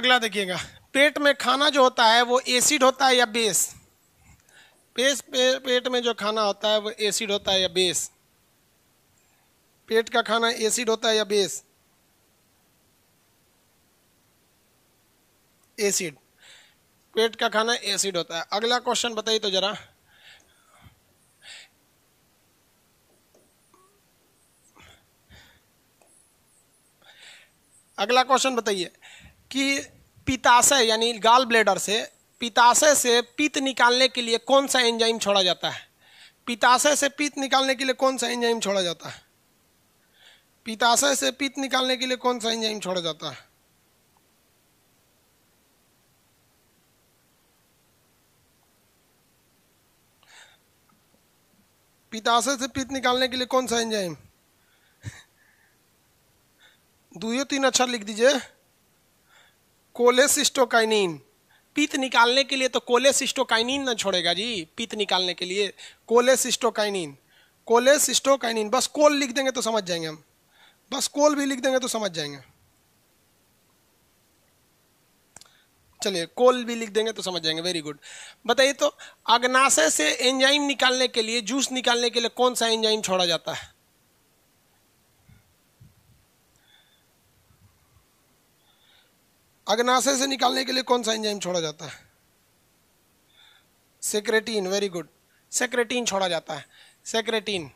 अगला देखिएगा पेट में खाना जो होता है वो एसिड होता है या बेस पेस पे, पेट में जो खाना होता है वो एसिड होता है या बेस पेट का खाना एसिड होता है या बेस एसिड पेट का खाना एसिड होता है अगला क्वेश्चन बताइए तो जरा अगला क्वेश्चन बताइए कि पिताशय यानी गाल ब्लेडर से पिताशय से पित्त निकालने के लिए कौन सा एंजाइम छोड़ा जाता है पिताशय से पित्त निकालने के लिए कौन सा एंजाइम छोड़ा जाता है पिताशय से पीत निकालने के लिए कौन सा एंजाइम छोड़ा जाता है पिताशय से पीत निकालने के लिए कौन सा एंजाइम दुयो तीन अक्षर लिख दीजिए कोलेसिस्टोकाइनिन पीत निकालने के लिए तो कोलेसिस्टोकाइनिन ना छोड़ेगा जी पीत निकालने के लिए कोलेसिस्टोकाइनिन कोलेसिस्टोकाइनिन बस कोल लिख देंगे तो समझ जाएंगे हम बस कोल भी लिख देंगे तो समझ जाएंगे चलिए कोल भी लिख देंगे तो समझ जाएंगे वेरी गुड बताइए तो अग्नाशय से एंजाइम निकालने के लिए जूस निकालने के लिए कौन सा एंजाइम छोड़ा जाता है अग्नाशय से निकालने के लिए कौन सा एंजाइम छोड़ा जाता है सेक्रेटीन वेरी गुड सेक्रेटीन छोड़ा जाता है सेक्रेटीन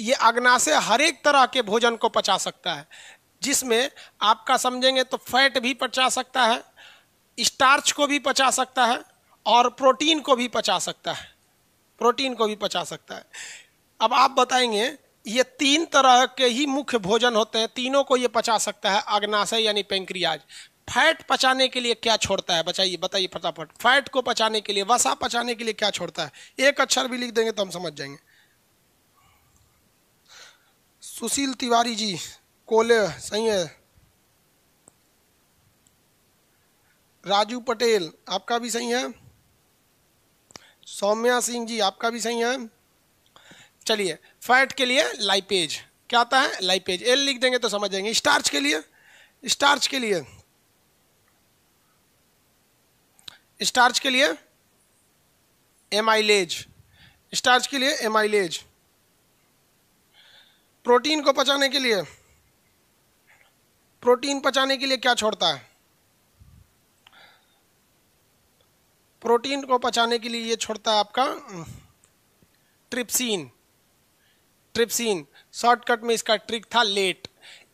ये अग्नाशय हर एक तरह के भोजन को पचा सकता है जिसमें आपका समझेंगे तो फैट भी पचा सकता है स्टार्च को भी पचा सकता है और प्रोटीन को भी पचा सकता है प्रोटीन को भी पचा सकता है अब आप बताएंगे ये तीन तरह के ही मुख्य भोजन होते हैं तीनों को ये पचा सकता है अग्नाशय यानी पेंक्रियाज फैट पचाने के लिए क्या छोड़ता है बचाइए बताइए फटाफट फैट को पचाने के लिए वसा पचाने के लिए क्या छोड़ता है एक अक्षर भी लिख देंगे तो हम समझ जाएंगे सुशील तिवारी जी कोले सही है राजू पटेल आपका भी सही है सौम्या सिंह जी आपका भी सही है चलिए फैट के लिए लाइपेज क्या आता है लाइपेज एल लिख देंगे तो समझ जाएंगे स्टार्च के लिए स्टार्च के लिए स्टार्च के लिए एमाइलेज स्टार्च के लिए एमाइलेज प्रोटीन को पचाने के लिए प्रोटीन पचाने के लिए क्या छोड़ता है प्रोटीन को पचाने के लिए ये छोड़ता है आपका हम्म, ट्रिप्सिन ट्रिप्सिन शॉर्टकट में इसका ट्रिक था लेट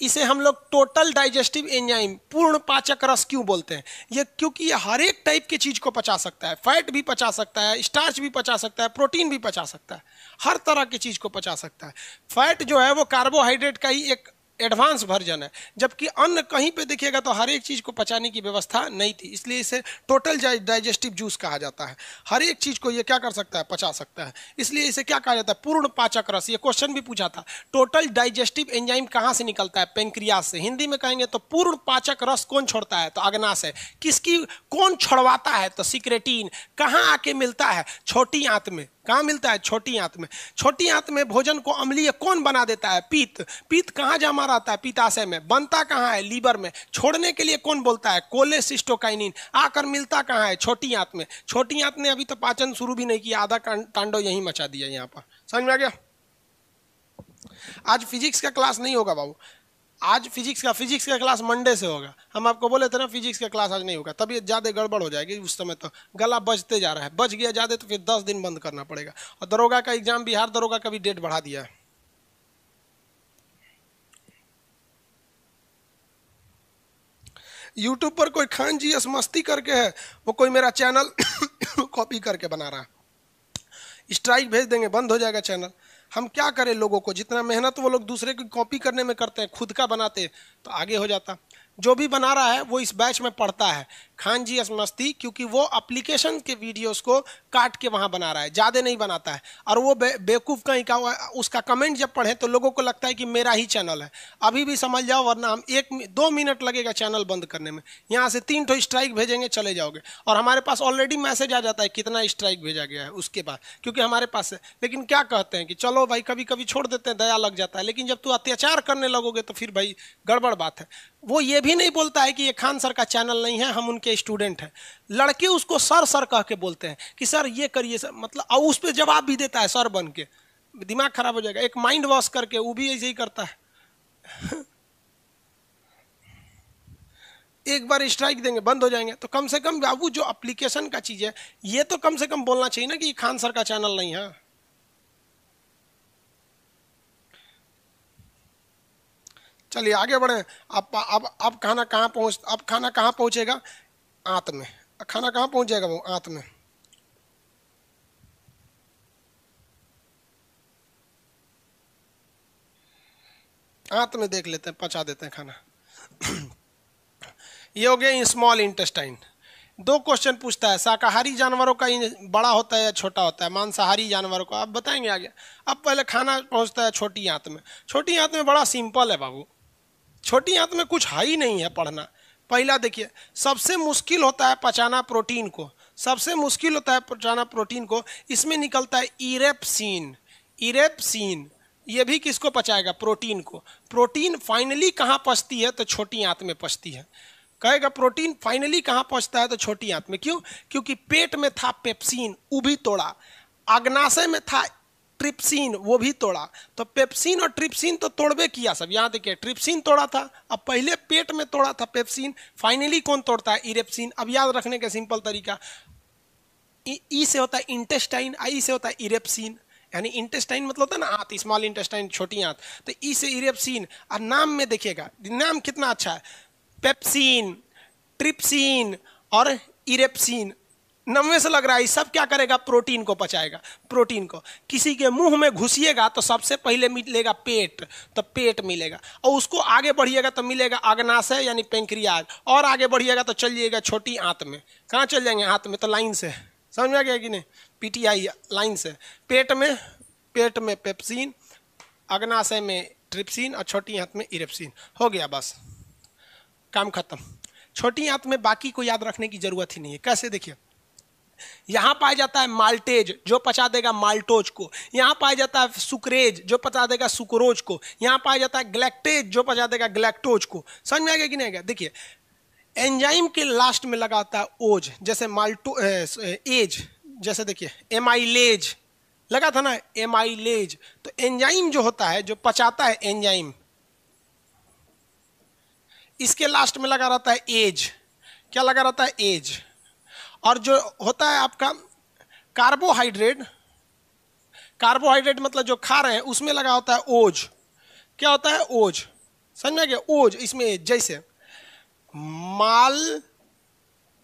इसे हम लोग टोटल डाइजेस्टिव एंजाइम पूर्ण पाचक रस क्यों बोलते हैं ये क्योंकि ये हर एक टाइप की चीज को पचा सकता है फैट भी पचा सकता है स्टार्च भी पचा सकता है प्रोटीन भी पचा सकता है हर तरह की चीज को पचा सकता है फैट जो है वो कार्बोहाइड्रेट का ही एक एडवांस वर्जन है जबकि अन्न कहीं पे देखिएगा तो हर एक चीज़ को पचाने की व्यवस्था नहीं थी इसलिए इसे टोटल डाइजेस्टिव जूस कहा जाता है हर एक चीज़ को ये क्या कर सकता है पचा सकता है इसलिए इसे क्या कहा जाता है पूर्ण पाचक रस ये क्वेश्चन भी पूछा था टोटल डाइजेस्टिव एंजाइम कहाँ से निकलता है पेंक्रिया से हिंदी में कहेंगे तो पूर्ण पाचक रस कौन छोड़ता है तो अग्नाश है किसकी कौन छोड़वाता है तो सिक्रेटीन कहाँ आके मिलता है छोटी आंत में कहाँ मिलता है छोटी आंत में छोटी आंत में भोजन को अम्लीय कौन बना देता है पीत पीत कहाँ जमा रहता है पीताशय में बनता कहाँ है लीवर में छोड़ने के लिए कौन बोलता है कोले सिस्टोकाइनिन आकर मिलता कहाँ है छोटी आंत में छोटी आंत ने अभी तो पाचन शुरू भी नहीं किया आधा तांडव यहीं मचा दिया यहाँ पर समझ में आ गया आज फिजिक्स का क्लास नहीं होगा बाबू आज फिजिक्स का फिजिक्स का क्लास मंडे से होगा हम आपको बोले थे ना फिजिक्स का क्लास आज नहीं होगा तभी ज़्यादा गड़बड़ हो जाएगी उस समय तो गला बजते जा रहा है बज गया ज़्यादा तो फिर दस दिन बंद करना पड़ेगा और दरोगा का एग्जाम बिहार दरोगा का भी डेट बढ़ा दिया है यूट्यूब पर कोई खान जी एस मस्ती करके है वो कोई मेरा चैनल कॉपी करके बना रहा है स्ट्राइक भेज देंगे बंद हो जाएगा चैनल हम क्या करें लोगों को जितना मेहनत वो लोग दूसरे की कॉपी करने में करते हैं खुद का बनाते हैं तो आगे हो जाता जो भी बना रहा है वो इस बैच में पढ़ता है खान जी असमस्ती क्योंकि वो अप्लीकेशन के वीडियोस को काट के वहाँ बना रहा है ज़्यादा नहीं बनाता है और वो बे, बेवकूफ़ कहीं का उसका कमेंट जब पढ़े तो लोगों को लगता है कि मेरा ही चैनल है अभी भी समझ जाओ वरना हम एक दो मिनट लगेगा चैनल बंद करने में यहाँ से तीन ठो स्ट्राइक भेजेंगे चले जाओगे और हमारे पास ऑलरेडी मैसेज आ जाता है कितना स्ट्राइक भेजा गया है उसके बाद क्योंकि हमारे पास है लेकिन क्या कहते हैं कि चलो भाई कभी कभी छोड़ देते हैं दया लग जाता है लेकिन जब तू अत्याचार करने लगोगे तो फिर भाई गड़बड़ बात है वो ये भी नहीं बोलता है कि ये खान सर का चैनल नहीं है हम उनके स्टूडेंट हैं लड़के उसको सर सर कह के बोलते हैं कि सर ये करिए सर मतलब और उस पर जवाब भी देता है सर बन के दिमाग खराब हो जाएगा एक माइंड वॉश करके वो भी ऐसे ही करता है एक बार स्ट्राइक देंगे बंद हो जाएंगे तो कम से कम बाबू जो अप्लीकेशन का चीज़ है ये तो कम से कम बोलना चाहिए ना कि खान सर का चैनल नहीं है चलिए आगे बढ़े अब अब अब खाना कहाँ पहुँच अब खाना कहाँ पहुँचेगा आंत में खाना कहाँ पहुँच जाएगा वो आंत में आंत में देख लेते हैं पचा देते हैं खाना ये हो गया स्मॉल इंटेस्टाइन दो क्वेश्चन पूछता है शाकाहारी जानवरों का बड़ा होता है या छोटा होता है मांसाहारी जानवरों का आप बताएंगे आगे अब पहले खाना पहुंचता है छोटी आंत में छोटी आंत में बड़ा सिंपल है बाबू छोटी आंत में कुछ हाई नहीं है पढ़ना पहला देखिए सबसे मुश्किल होता है पचाना प्रोटीन को सबसे मुश्किल होता है पचाना प्रोटीन को इसमें निकलता है इरेपसिन इरेपसिन ये भी किसको पचाएगा प्रोटीन को प्रोटीन फाइनली कहाँ पचती है तो छोटी आंत में पचती है कहेगा प्रोटीन फाइनली कहाँ पहुँचता है तो छोटी आंत में क्यों क्योंकि पेट में था पेप्सिन ऊ भी तोड़ा अग्नाशय में था ट्रिप्सिन वो भी तोड़ा तो पेप्सिन और ट्रिप्सिन तो तोड़बे किया सब यहाँ देखिए ट्रिप्सिन तोड़ा था अब पहले पेट में तोड़ा था पेप्सिन फाइनली कौन तोड़ता है इरेप्सिन अब याद रखने का सिंपल तरीका ई से होता है इंटेस्टाइन आई से होता है इरेप्सिन यानी इंटेस्टाइन मतलब होता है ना आंत स्मॉल इंटेस्टाइन छोटी आंत तो ई से इरेप्सिन और नाम में देखिएगा नाम कितना अच्छा है पेप्सिन ट्रिप्सिन और इरेप्सिन नवे से लग रहा है सब क्या करेगा प्रोटीन को पचाएगा प्रोटीन को किसी के मुंह में घुसिएगा तो सबसे पहले मिलेगा पेट तो पेट मिलेगा और उसको आगे बढ़िएगा तो मिलेगा अग्नाशय यानी पेंक्रियाज और आगे बढ़िएगा तो चलिएगा छोटी आंत में कहाँ चल जाएंगे हाथ में तो लाइन से समझ में आ गया कि नहीं पीटीआई लाइन से पेट में पेट में पेप्सिन अग्नाशय में ट्रिप्सिन और छोटी आंत में इरेप्सिन हो गया बस काम खत्म छोटी आंत में बाकी को याद रखने की जरूरत ही नहीं है कैसे देखिए यहां पाया जाता है माल्टेज जो पचा देगा माल्टोज को यहां पाया जाता है सुक्रेज जो पचा देगा सुक्रोज को यहां पाया जाता है ग्लैक्टेज जो पचा देगा ग्लैक्टोज को समझ में आ गया कि नहीं गया देखिए एंजाइम के लास्ट में लगा होता है ओज जैसे माल्टो एज जैसे देखिए एमाइलेज लगा था ना एमाइलेज तो एंजाइम जो होता है जो पचाता है एंजाइम इसके लास्ट में लगा रहता है एज क्या लगा रहता है एज और जो होता है आपका कार्बोहाइड्रेट कार्बोहाइड्रेट मतलब जो खा रहे हैं उसमें लगा होता है ओज क्या होता है ओज समझ में गया ओज इसमें जैसे माल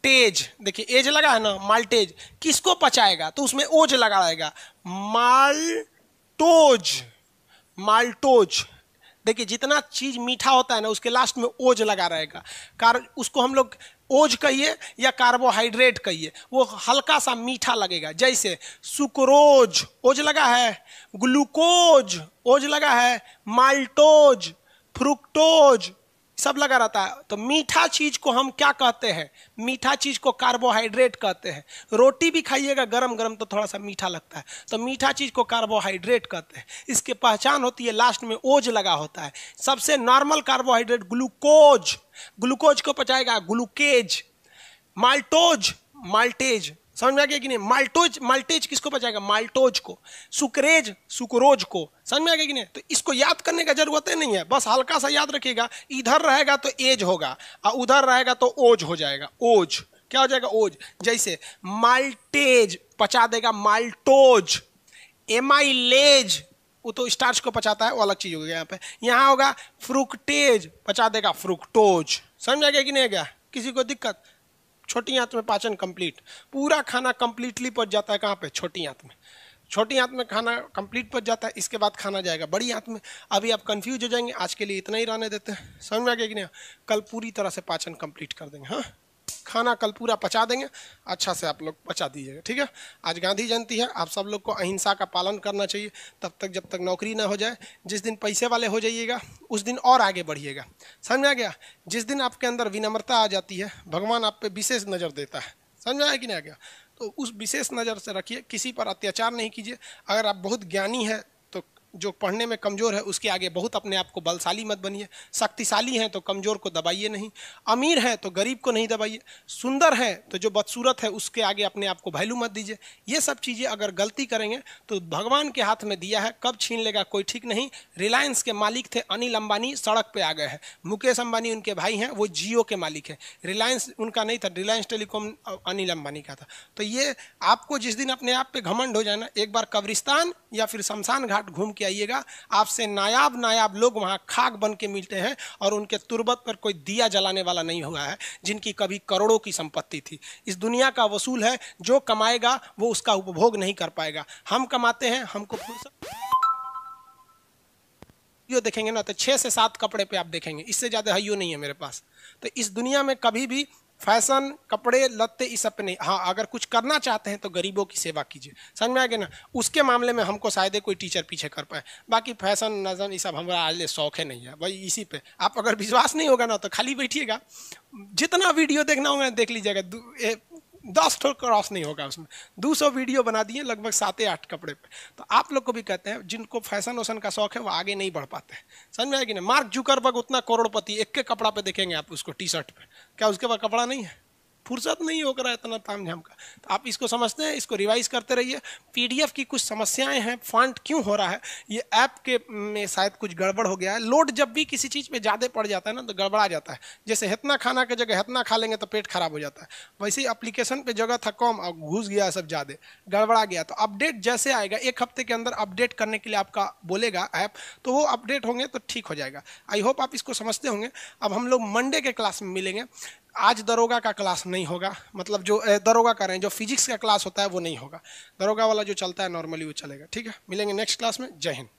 टेज देखिए एज लगा है ना माल्टेज किसको पचाएगा तो उसमें ओज लगा रहेगा माल्टोज माल्टोज देखिए जितना चीज मीठा होता है ना उसके लास्ट में ओज लगा रहेगा कार उसको हम लोग ओज कहिए या कार्बोहाइड्रेट कहिए वो हल्का सा मीठा लगेगा जैसे सुक्रोज ओज लगा है ग्लूकोज ओज लगा है माल्टोज फ्रुक्टोज सब लगा रहता है तो मीठा चीज को हम क्या कहते हैं मीठा चीज को कार्बोहाइड्रेट कहते हैं रोटी भी खाइएगा गरम गरम तो थोड़ा सा मीठा लगता है तो मीठा चीज को कार्बोहाइड्रेट कहते हैं इसके पहचान होती है लास्ट में ओज लगा होता है सबसे नॉर्मल कार्बोहाइड्रेट ग्लूकोज ग्लूकोज को पचाएगा ग्लूकेज माल्टोज माल्टेज समझ में आ गया कि नहीं माल्टोज माल्टेज किसको बचाएगा माल्टोज को सुक्रेज सुक्रोज को समझ में आ गया कि नहीं तो इसको याद करने का जरूरत नहीं है बस हल्का सा याद रखिएगा इधर रहेगा तो एज होगा और उधर रहेगा तो ओज हो जाएगा ओज क्या हो जाएगा ओज जैसे माल्टेज पचा देगा माल्टोज एमाइलेज वो तो स्टार्च को पचाता है वो अलग चीज हो गया यहाँ पे यहाँ होगा फ्रुक्टेज पचा देगा फ्रुक्टोज समझ आ गया कि नहीं गया किसी को दिक्कत छोटी आंत में पाचन कंप्लीट पूरा खाना कंप्लीटली पच जाता है कहाँ पे छोटी आंत में छोटी आंत में खाना कंप्लीट पच जाता है इसके बाद खाना जाएगा बड़ी आंत में अभी आप कंफ्यूज हो जाएंगे आज के लिए इतना ही रहने देते हैं समझ में आ गया कि नहीं कल पूरी तरह से पाचन कंप्लीट कर देंगे हाँ खाना कल पूरा पचा देंगे अच्छा से आप लोग पचा दीजिएगा ठीक है आज गांधी जयंती है आप सब लोग को अहिंसा का पालन करना चाहिए तब तक जब तक नौकरी ना हो जाए जिस दिन पैसे वाले हो जाइएगा उस दिन और आगे बढ़िएगा समझ आ गया जिस दिन आपके अंदर विनम्रता आ जाती है भगवान आप पे विशेष नज़र देता है समझ आया कि नहीं आ गया तो उस विशेष नज़र से रखिए किसी पर अत्याचार नहीं कीजिए अगर आप बहुत ज्ञानी है जो पढ़ने में कमज़ोर है उसके आगे बहुत अपने आप को बलशाली मत बनिए शक्तिशाली हैं तो कमज़ोर को दबाइए नहीं अमीर हैं तो गरीब को नहीं दबाइए सुंदर हैं तो जो बदसूरत है उसके आगे अपने आप को वैल्यू मत दीजिए ये सब चीज़ें अगर गलती करेंगे तो भगवान के हाथ में दिया है कब छीन लेगा कोई ठीक नहीं रिलायंस के मालिक थे अनिल अंबानी सड़क पर आ गए हैं मुकेश अंबानी उनके भाई हैं वो जियो के मालिक हैं रिलायंस उनका नहीं था रिलायंस टेलीकॉम अनिल अंबानी का था तो ये आपको जिस दिन अपने आप पर घमंड हो जाए ना एक बार कब्रिस्तान या फिर शमशान घाट घूम के आइएगा आपसे नायाब नायाब लोग वहाँ खाक बन के मिलते हैं और उनके तुरबत पर कोई दिया जलाने वाला नहीं हुआ है जिनकी कभी करोड़ों की संपत्ति थी इस दुनिया का वसूल है जो कमाएगा वो उसका उपभोग नहीं कर पाएगा हम कमाते हैं हमको यो देखेंगे ना तो छः से सात कपड़े पे आप देखेंगे इससे ज़्यादा हयो नहीं है मेरे पास तो इस दुनिया में कभी भी फैशन कपड़े लत्ते इस अपने हाँ अगर कुछ करना चाहते हैं तो गरीबों की सेवा कीजिए समझ में आ गया ना उसके मामले में हमको शायद कोई टीचर पीछे कर पाए बाकी फैशन नजम ये सब हमारा आज शौक है नहीं है भाई इसी पे आप अगर विश्वास नहीं होगा ना तो खाली बैठिएगा जितना वीडियो देखना होगा देख लीजिएगा दस ठो क्रॉस नहीं होगा उसमें दो सौ वीडियो बना दिए लगभग सात आठ कपड़े पे तो आप लोग को भी कहते हैं जिनको फैशन वैसन का शौक है वो आगे नहीं बढ़ पाते हैं समझ में आएगी ना मार्क जुकरबर्ग उतना करोड़पति एक के कपड़ा पे देखेंगे आप उसको टी शर्ट पे क्या उसके पास कपड़ा नहीं है फुर्सत नहीं होकर इतना ताम झाम का तो आप इसको समझते हैं इसको रिवाइज करते रहिए पीडीएफ की कुछ समस्याएं हैं फॉन्ट क्यों हो रहा है ये ऐप के में शायद कुछ गड़बड़ हो गया है लोड जब भी किसी चीज़ पे ज़्यादा पड़ जाता है ना तो गड़बड़ा जाता है जैसे इतना खाना की जगह इतना खा लेंगे तो पेट खराब हो जाता है वैसे ही अप्लीकेशन पर जगह था कम और घुस गया सब ज़्यादा गड़बड़ा गया तो अपडेट जैसे आएगा एक हफ्ते के अंदर अपडेट करने के लिए आपका बोलेगा ऐप तो वो अपडेट होंगे तो ठीक हो जाएगा आई होप आप इसको समझते होंगे अब हम लोग मंडे के क्लास में मिलेंगे आज दरोगा का क्लास नहीं होगा मतलब जो दरोगा कर रहे हैं जो फिजिक्स का क्लास होता है वो नहीं होगा दरोगा वाला जो चलता है नॉर्मली वो चलेगा ठीक है मिलेंगे नेक्स्ट क्लास में जय हिंद